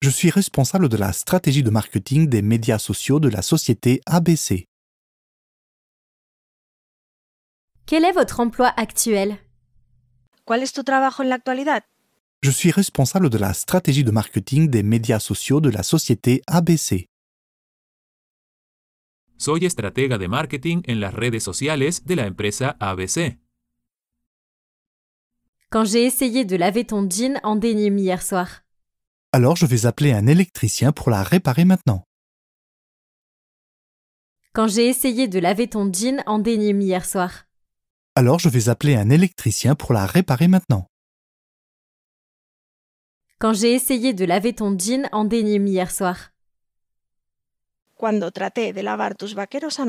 Je suis responsable de la stratégie de marketing des médias sociaux de la société ABC. Quel est votre emploi actuel ¿Cuál es tu trabajo en la Je suis responsable de la stratégie de marketing des médias sociaux de la société ABC. Soy estratega de marketing en las redes sociales de la empresa ABC. Quand j'ai essayé de laver ton jean en denim hier soir. Alors je vais appeler un électricien pour la réparer maintenant. Quand j'ai essayé de laver ton jean en denim hier soir. Alors je vais appeler un électricien pour la réparer maintenant. Quand j'ai essayé de laver ton jean en denim hier soir de tus vaqueros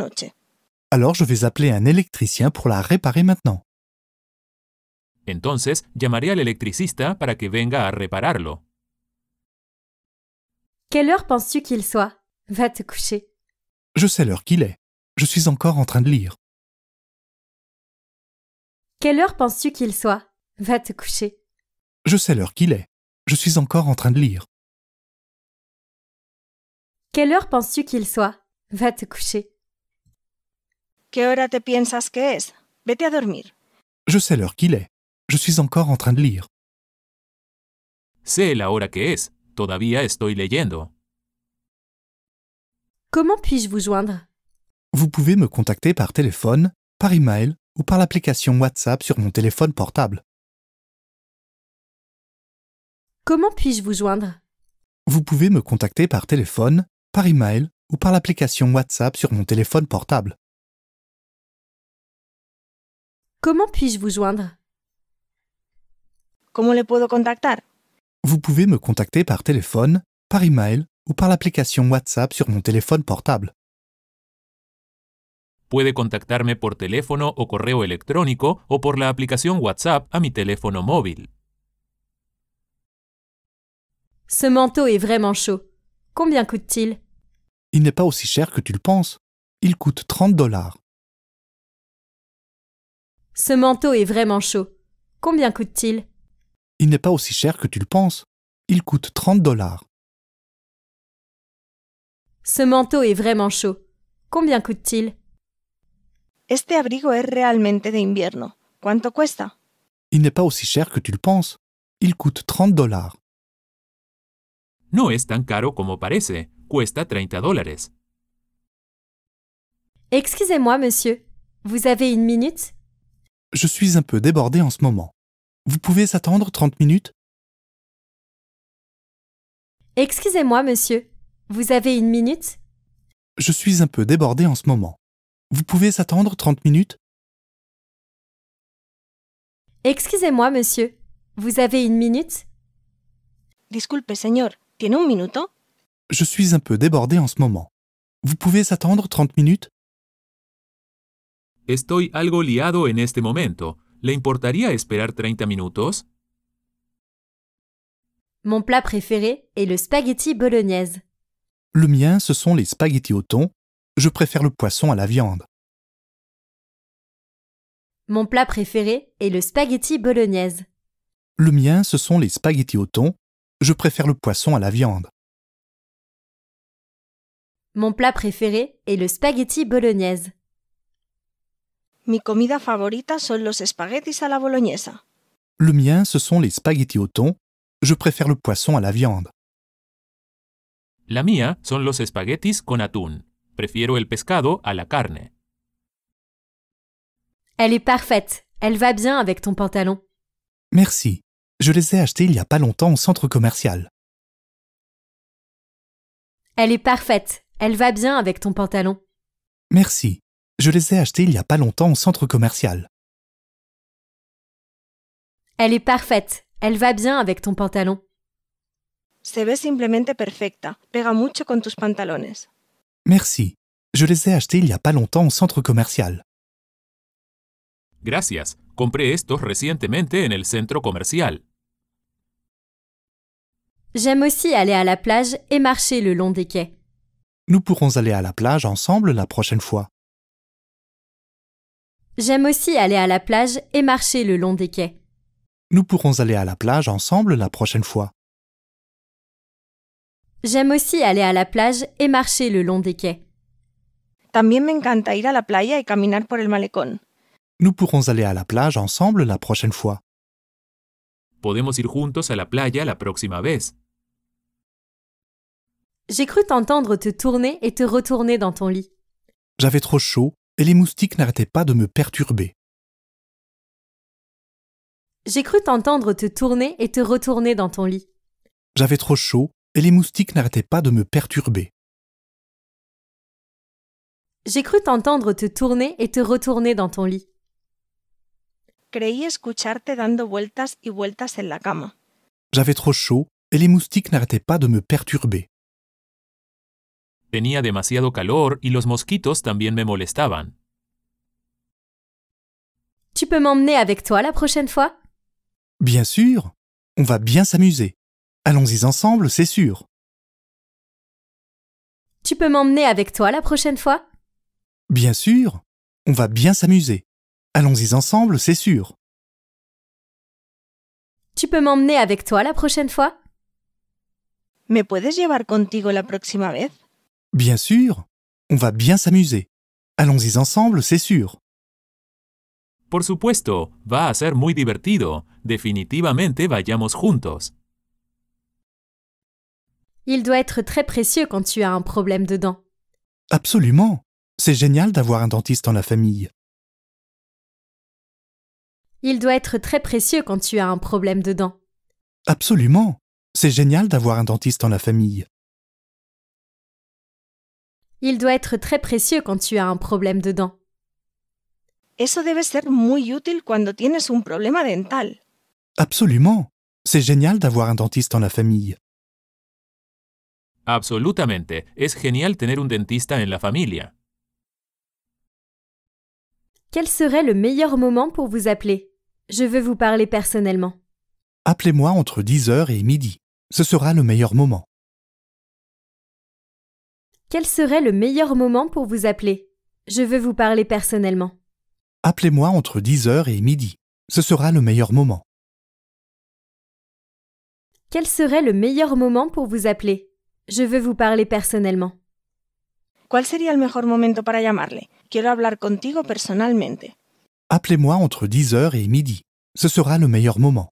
Alors je vais appeler un électricien pour la réparer maintenant. Entonces llamaré al electricista para que venga a repararlo. Quelle heure penses-tu qu'il soit Va te coucher. Je sais l'heure qu'il est. Je suis encore en train de lire. Quelle heure penses-tu qu'il soit Va te coucher. Je sais l'heure qu'il est. Je suis encore en train de lire quelle heure penses-tu qu'il soit Va te coucher. hora te piensas que es Vete a dormir. Je sais l'heure qu'il est. Je suis encore en train de lire. Sé la hora que es. Todavía estoy leyendo. Comment puis-je vous joindre Vous pouvez me contacter par téléphone, par email ou par l'application WhatsApp sur mon téléphone portable. Comment puis-je vous joindre Vous pouvez me contacter par téléphone, par email ou par l'application WhatsApp sur mon téléphone portable. Comment puis-je vous joindre Comment le puedo contactar Vous pouvez me contacter par téléphone, par email ou par l'application WhatsApp sur mon téléphone portable. Puede contactarme por teléfono o correo electrónico o por la aplicación WhatsApp a mi teléfono móvil. Ce manteau est vraiment chaud. Combien coûte-t-il Il n'est pas aussi cher que tu le penses. Il coûte 30 dollars. Ce manteau est vraiment chaud. Combien coûte-t-il Il n'est pas aussi cher que tu le penses. Il coûte 30 dollars. Ce manteau est vraiment chaud. Combien coûte-t-il Este abrigo es realmente de invierno. ¿Cuánto cuesta? Il n'est pas aussi cher que tu le penses. Il coûte 30 dollars. No es tan caro como parece. Cuesta 30 dólares. Excusez-moi, monsieur. Vous avez une minute Je suis un peu débordé en ce moment. Vous pouvez s'attendre 30 minutes Excusez-moi, monsieur. Vous avez une minute Je suis un peu débordé en ce moment. Vous pouvez s'attendre 30 minutes Excusez-moi, monsieur. Vous avez une minute Disculpe, señor. ¿Tiene un Je suis un peu débordé en ce moment. Vous pouvez s'attendre 30 minutes? Estoy algo liado en este momento. ¿Le importaría esperar 30 minutos? Mon plat préféré est le spaghetti bolognaise. Le mien, ce sont les spaghettis au thon. Je préfère le poisson à la viande. Mon plat préféré est le spaghetti bolognaise. Le mien, ce sont les spaghettis au thon je préfère le poisson à la viande. Mon plat préféré est le spaghetti bolognaise. Mi comida favorita son los espaguetis a la bolognesa. Le mien, ce sont les spaghettis au thon. Je préfère le poisson à la viande. La mía son los espaguetis con atún. Prefiero el pescado a la carne. Elle est parfaite. Elle va bien avec ton pantalon. Merci. Je les ai achetés il n'y a pas longtemps au centre commercial. Elle est parfaite. Elle va bien avec ton pantalon. Merci. Je les ai achetés il n'y a pas longtemps au centre commercial. Elle est parfaite. Elle va bien avec ton pantalon. Se ve simplemente perfecta. Pega mucho con tus pantalones. Merci. Je les ai achetés il n'y a pas longtemps au centre commercial. Gracias. Compré estos recientemente en el centro comercial. J'aime aussi aller à la plage et marcher le long des quais. Nous pourrons aller à la plage ensemble la prochaine fois. J'aime aussi aller à la plage et marcher le long des quais. Nous pourrons aller à la plage ensemble la prochaine fois. J'aime aussi aller à la plage et marcher le long des quais. También me encanta ir a la playa y caminar por el malecón. Nous pourrons aller à la plage ensemble la prochaine fois ir juntos la playa la próxima vez. J'ai cru t'entendre te tourner et te retourner dans ton lit. J'avais trop chaud et les moustiques n'arrêtaient pas de me perturber. J'ai cru t'entendre te tourner et te retourner dans ton lit. J'avais trop chaud et les moustiques n'arrêtaient pas de me perturber. J'ai cru t'entendre te tourner et te retourner dans ton lit. Creí escucharte dando vueltas y vueltas en la cama. J'avais trop chaud et les moustiques n'arrêtaient pas de me perturber. Tenía demasiado calor y los mosquitos también me molestaban. Tu peux m'emmener avec toi la prochaine fois Bien sûr, on va bien s'amuser. Allons-y ensemble, c'est sûr. Tu peux m'emmener avec toi la prochaine fois Bien sûr, on va bien s'amuser. Allons-y ensemble, c'est sûr. Tu peux m'emmener avec toi la prochaine fois ¿Me puedes llevar contigo la próxima vez? Bien sûr. On va bien s'amuser. Allons-y ensemble, c'est sûr. Por supuesto, va a ser muy divertido. Definitivamente vayamos juntos. Il doit être très précieux quand tu as un problème de dents. Absolument. C'est génial d'avoir un dentiste en la famille. Il doit être très précieux quand tu as un problème de dents. Absolument. C'est génial d'avoir un dentiste en la famille. Il doit être très précieux quand tu as un problème de dents. Eso debe ser muy útil cuando tienes un problema dental. Absolument. C'est génial d'avoir un dentiste en la famille. Absolutamente. Es genial tener un dentista en la familia. Quel serait le meilleur moment pour vous appeler je veux vous parler personnellement. Appelez-moi entre 10h et midi. Ce sera le meilleur moment. Quel serait le meilleur moment pour vous appeler Je veux vous parler personnellement. Appelez-moi entre 10h et midi. Ce sera le meilleur moment. Quel serait le meilleur moment pour vous appeler Je veux vous parler personnellement. ¿Cuál sería el mejor momento para llamarle? Quiero hablar contigo personalmente. Appelez-moi entre 10h et midi. Ce sera le meilleur moment.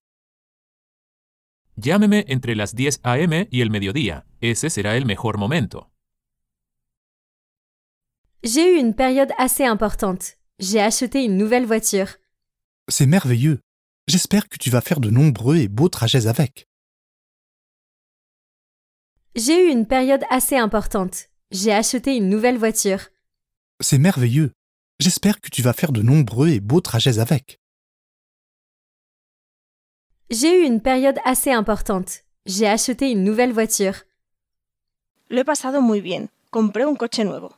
Llámeme entre las 10 a.m. y el mediodía. Ese será el mejor momento. J'ai eu une période assez importante. J'ai acheté une nouvelle voiture. C'est merveilleux. J'espère que tu vas faire de nombreux et beaux trajets avec. J'ai eu une période assez importante. J'ai acheté une nouvelle voiture. C'est merveilleux. J'espère que tu vas faire de nombreux et beaux trajets avec. J'ai eu une période assez importante. J'ai acheté une nouvelle voiture. Le pasado muy bien. Compré un coche nuevo.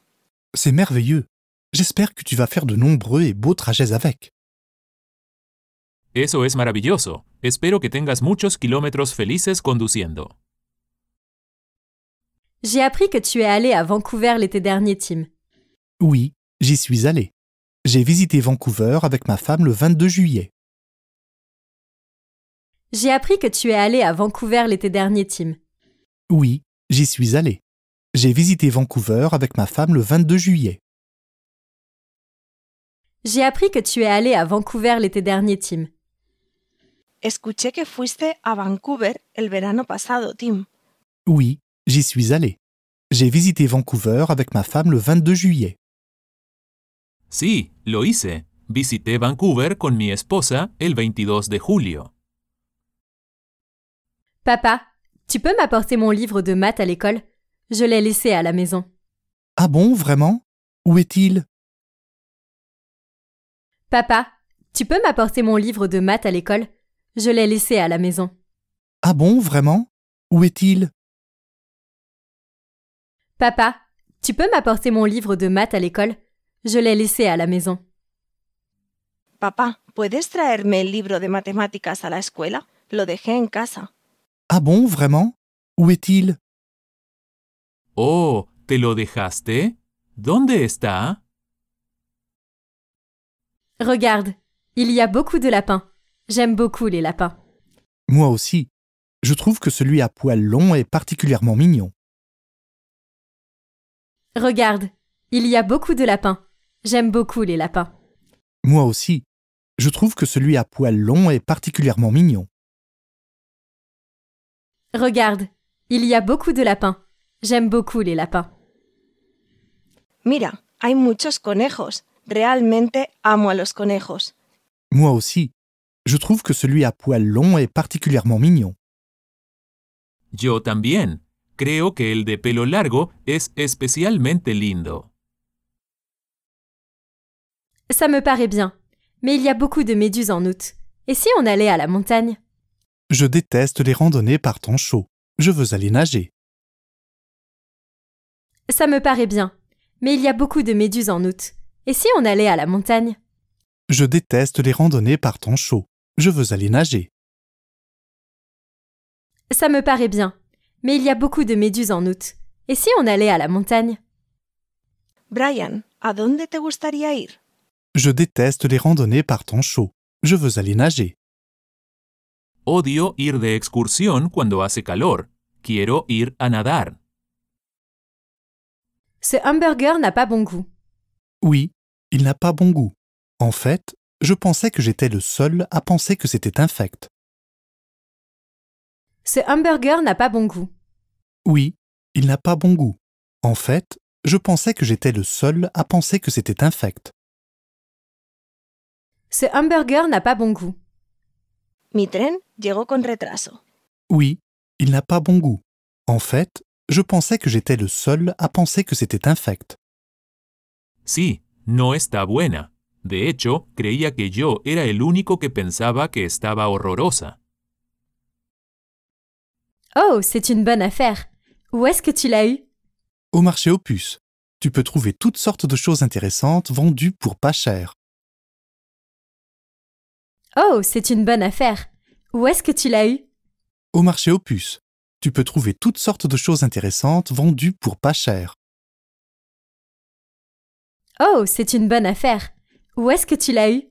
C'est merveilleux. J'espère que tu vas faire de nombreux et beaux trajets avec. Eso es maravilloso. Espero que tengas muchos kilómetros felices conduciendo. J'ai appris que tu es allé à Vancouver l'été dernier, Tim. Oui, J'y suis allé. J'ai visité Vancouver avec ma femme le 22 juillet. J'ai appris que tu es allé à Vancouver l'été dernier, Tim. Oui, j'y suis allé. J'ai visité Vancouver avec ma femme le 22 juillet. J'ai appris que tu es allé à Vancouver l'été dernier, Tim. Escuché que fuiste a Vancouver el verano pasado, Tim. Oui, j'y suis allé. J'ai visité Vancouver avec ma femme le 22 juillet. « Si, lo hice. Visité Vancouver con mi esposa el 22 de julio. Papa, tu peux m'apporter mon livre de maths à l'école Je l'ai laissé à la maison. Ah bon, vraiment Où est-il Papa, tu peux m'apporter mon livre de maths à l'école Je l'ai laissé à la maison. Ah bon, vraiment Où est-il Papa, tu peux m'apporter mon livre de maths à l'école je l'ai laissé à la maison. Papa, ¿puedes traerme el libro de matemáticas a la escuela? Lo dejé en casa. Ah bon, vraiment? Où est-il? Oh, ¿te lo dejaste? ¿Dónde está? Regarde, il y a beaucoup de lapins. J'aime beaucoup les lapins. Moi aussi. Je trouve que celui à poils longs est particulièrement mignon. Regarde, il y a beaucoup de lapins. J'aime beaucoup les lapins. Moi aussi. Je trouve que celui à poils longs est particulièrement mignon. Regarde, il y a beaucoup de lapins. J'aime beaucoup les lapins. Mira, hay muchos conejos. Realmente amo a los conejos. Moi aussi. Je trouve que celui à poils longs est particulièrement mignon. Yo también. Creo que el de pelo largo es especialmente lindo. Ça me paraît bien, mais il y a beaucoup de méduses en août. Et si on allait à la montagne Je déteste les randonnées par temps chaud. Je veux aller nager. Ça me paraît bien, mais il y a beaucoup de méduses en août. Et si on allait à la montagne Je déteste les randonnées par temps chaud. Je veux aller nager. Ça me paraît bien, mais il y a beaucoup de méduses en août. Et si on allait à la montagne Brian, à dónde te gustaría ir? Je déteste les randonnées par temps chaud. Je veux aller nager. Odio ir de excursión cuando hace calor. Quiero ir a nadar. Ce hamburger n'a pas bon goût. Oui, il n'a pas bon goût. En fait, je pensais que j'étais le seul à penser que c'était infect. Ce hamburger n'a pas bon goût. Oui, il n'a pas bon goût. En fait, je pensais que j'étais le seul à penser que c'était infect. Ce hamburger n'a pas bon goût. Mi tren llegó con retraso. Oui, il n'a pas bon goût. En fait, je pensais que j'étais le seul à penser que c'était infect. Si, no está buena. De hecho, creía que yo era el único que pensaba que estaba horrorosa. Oh, c'est une bonne affaire. Où est-ce que tu l'as eu Au marché Opus. Tu peux trouver toutes sortes de choses intéressantes vendues pour pas cher. Oh, c'est une bonne affaire. Où est-ce que tu l'as eu Au marché Opus. Tu peux trouver toutes sortes de choses intéressantes vendues pour pas cher. Oh, c'est une bonne affaire. Où est-ce que tu l'as eu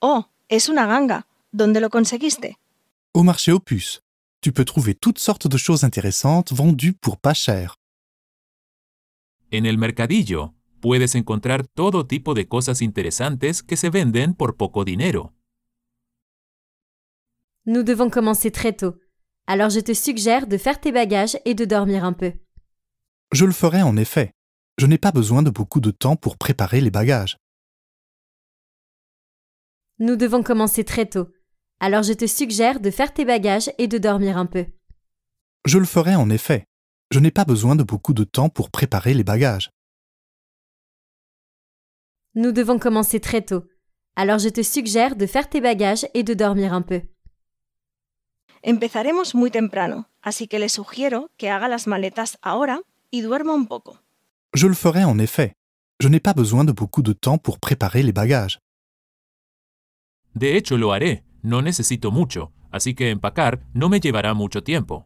Oh, es una ganga. ¿Dónde lo conseguiste Au marché Opus. Tu peux trouver toutes sortes de choses intéressantes vendues pour pas cher. En el mercadillo, puedes encontrar todo tipo de cosas interesantes que se venden por poco dinero. Nous devons commencer très tôt. Alors je te suggère de faire tes bagages et de dormir un peu. Je le ferai en effet. Je n'ai pas besoin de beaucoup de temps pour préparer les bagages. Nous devons commencer très tôt. Alors je te suggère de faire tes bagages et de dormir un peu. Je le ferai en effet. Je n'ai pas besoin de beaucoup de temps pour préparer les bagages. Nous devons commencer très tôt. Alors je te suggère de faire tes bagages et de dormir un peu. Empezaremos muy temprano, así que le sugiero que haga las maletas ahora y duerma un poco. Je le ferai en effet. Je n'ai pas besoin de beaucoup de temps pour préparer les bagages. De hecho, lo haré. No necesito mucho, así que empacar no me llevará mucho tiempo.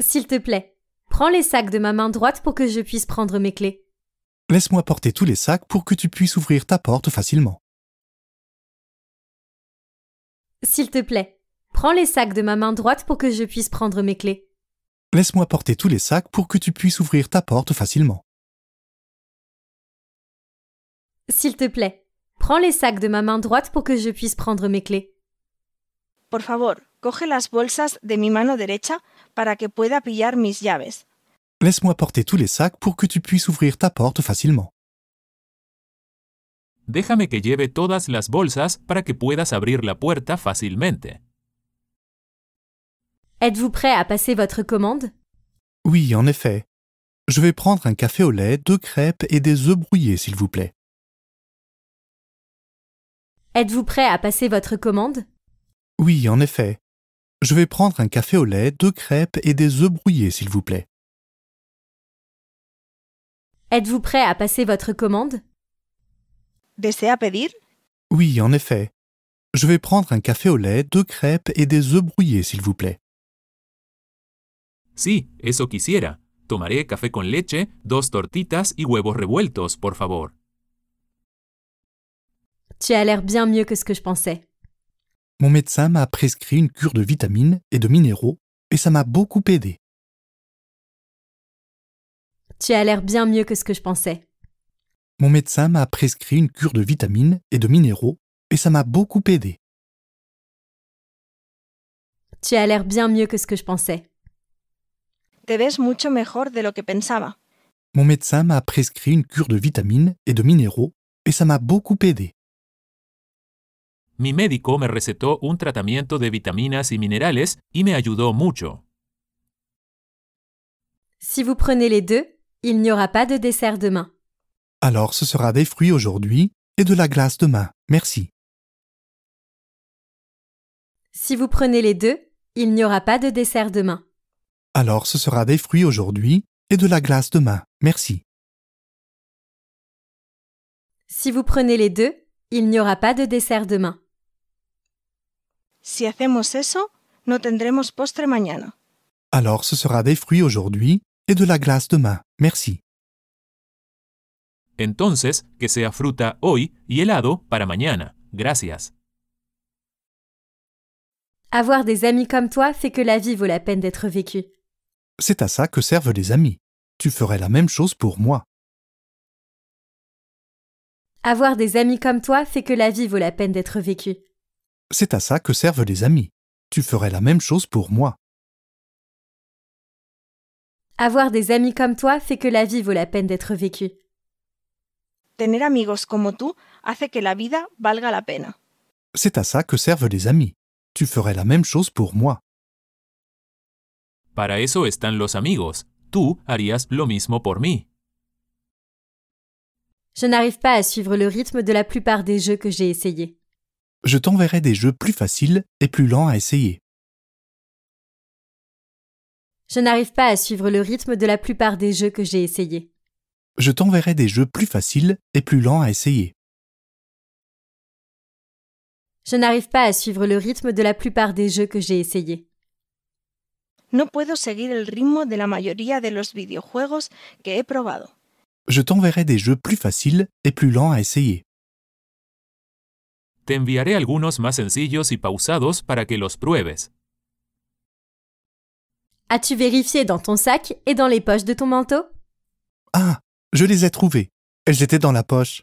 S'il te plaît, prends les sacs de ma main droite pour que je puisse prendre mes clés. Laisse-moi porter tous les sacs pour que tu puisses ouvrir ta porte facilement. S'il te plaît, prends les sacs de ma main droite pour que je puisse prendre mes clés. Laisse-moi porter tous les sacs pour que tu puisses ouvrir ta porte facilement. S'il te plaît, prends les sacs de ma main droite pour que je puisse prendre mes clés. Por favor, coge las bolsas de mi mano derecha para que pueda pillar mis llaves. Laisse-moi porter tous les sacs pour que tu puisses ouvrir ta porte facilement. Déjame que lleve todas las bolsas para que puedas abrir la puerta fácilmente. Êtes-vous prêt à passer votre commande Oui, en effet. Je vais prendre un café au lait, deux crêpes et des œufs brouillés, s'il vous plaît. Êtes-vous prêt à passer votre commande Oui, en effet. Je vais prendre un café au lait, deux crêpes et des œufs brouillés, s'il vous plaît. Êtes-vous prêt à passer votre commande à pedir Oui, en effet. Je vais prendre un café au lait, deux crêpes et des œufs brouillés, s'il vous plaît. Sí, eso quisiera. Tomaré café con leche, dos tortitas y huevos revueltos, por favor. Tu as l'air bien mieux que ce que je pensais. Mon médecin m'a prescrit une cure de vitamines et de minéraux et ça m'a beaucoup aidé. Tu as l'air bien mieux que ce que je pensais. Mon médecin m'a prescrit une cure de vitamines et de minéraux, et ça m'a beaucoup aidé. Tu as l'air bien mieux que ce que je pensais. Te ves mucho mejor de lo que pensaba. Mon médecin m'a prescrit une cure de vitamines et de minéraux, et ça m'a beaucoup aidé. Mi médico me recetó un tratamiento de vitaminas y minerales y me ayudó mucho. Si vous prenez les deux, il n'y aura pas de dessert demain. Alors ce sera des fruits aujourd'hui et de la glace demain. Merci. Si vous prenez les deux, il n'y aura pas de dessert demain. Alors ce sera des fruits aujourd'hui et de la glace demain. Merci. Si vous prenez les deux, il n'y aura pas de dessert demain. Si hacemos eso, no tendremos postre mañana. Alors ce sera des fruits aujourd'hui et de la glace demain. Merci. Entonces, que sea fruta hoy y helado para mañana. Gracias. Avoir des amis comme toi fait que la vie vaut la peine d'être vécue. C'est à ça que servent les amis. Tu ferais la même chose pour moi. Avoir des amis comme toi fait que la vie vaut la peine d'être vécue. C'est à ça que servent les amis. Tu ferais la même chose pour moi. Avoir des amis comme toi fait que la vie vaut la peine d'être vécue. Tener amigos como tú hace que la vida valga la pena. C'est à ça que servent les amis. Tu ferais la même chose pour moi. Para eso están los amigos. Tú harías lo mismo por mí. Je n'arrive pas à suivre le rythme de la plupart des jeux que j'ai essayés. Je t'enverrai des jeux plus faciles et plus lents à essayer. Je n'arrive pas à suivre le rythme de la plupart des jeux que j'ai essayés. Je t'enverrai des jeux plus faciles et plus lents à essayer. Je n'arrive pas à suivre le rythme de la plupart des jeux que j'ai essayés. No puedo seguir el ritmo de la mayoría de los videojuegos que he probado. Je t'enverrai des jeux plus faciles et plus lents à essayer. Te enviaré algunos más sencillos y pausados para que los pruebes. As-tu vérifié dans ton sac et dans les poches de ton manteau Ah, je les ai trouvées. Elles étaient dans la poche.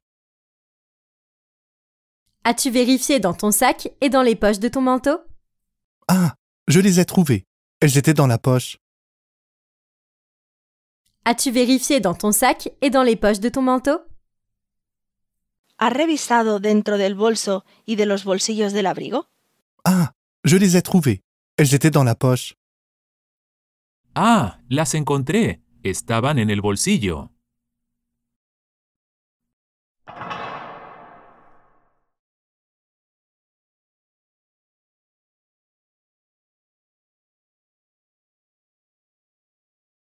As-tu vérifié dans ton sac et dans les poches de ton manteau Ah, je les ai trouvées. Elles étaient dans la poche. As-tu vérifié dans ton sac et dans les poches de ton manteau dentro del bolso y de los bolsillos del abrigo? Ah, je les ai trouvées. Elles étaient dans la poche. Ah, las encontré. Estaban en el bolsillo.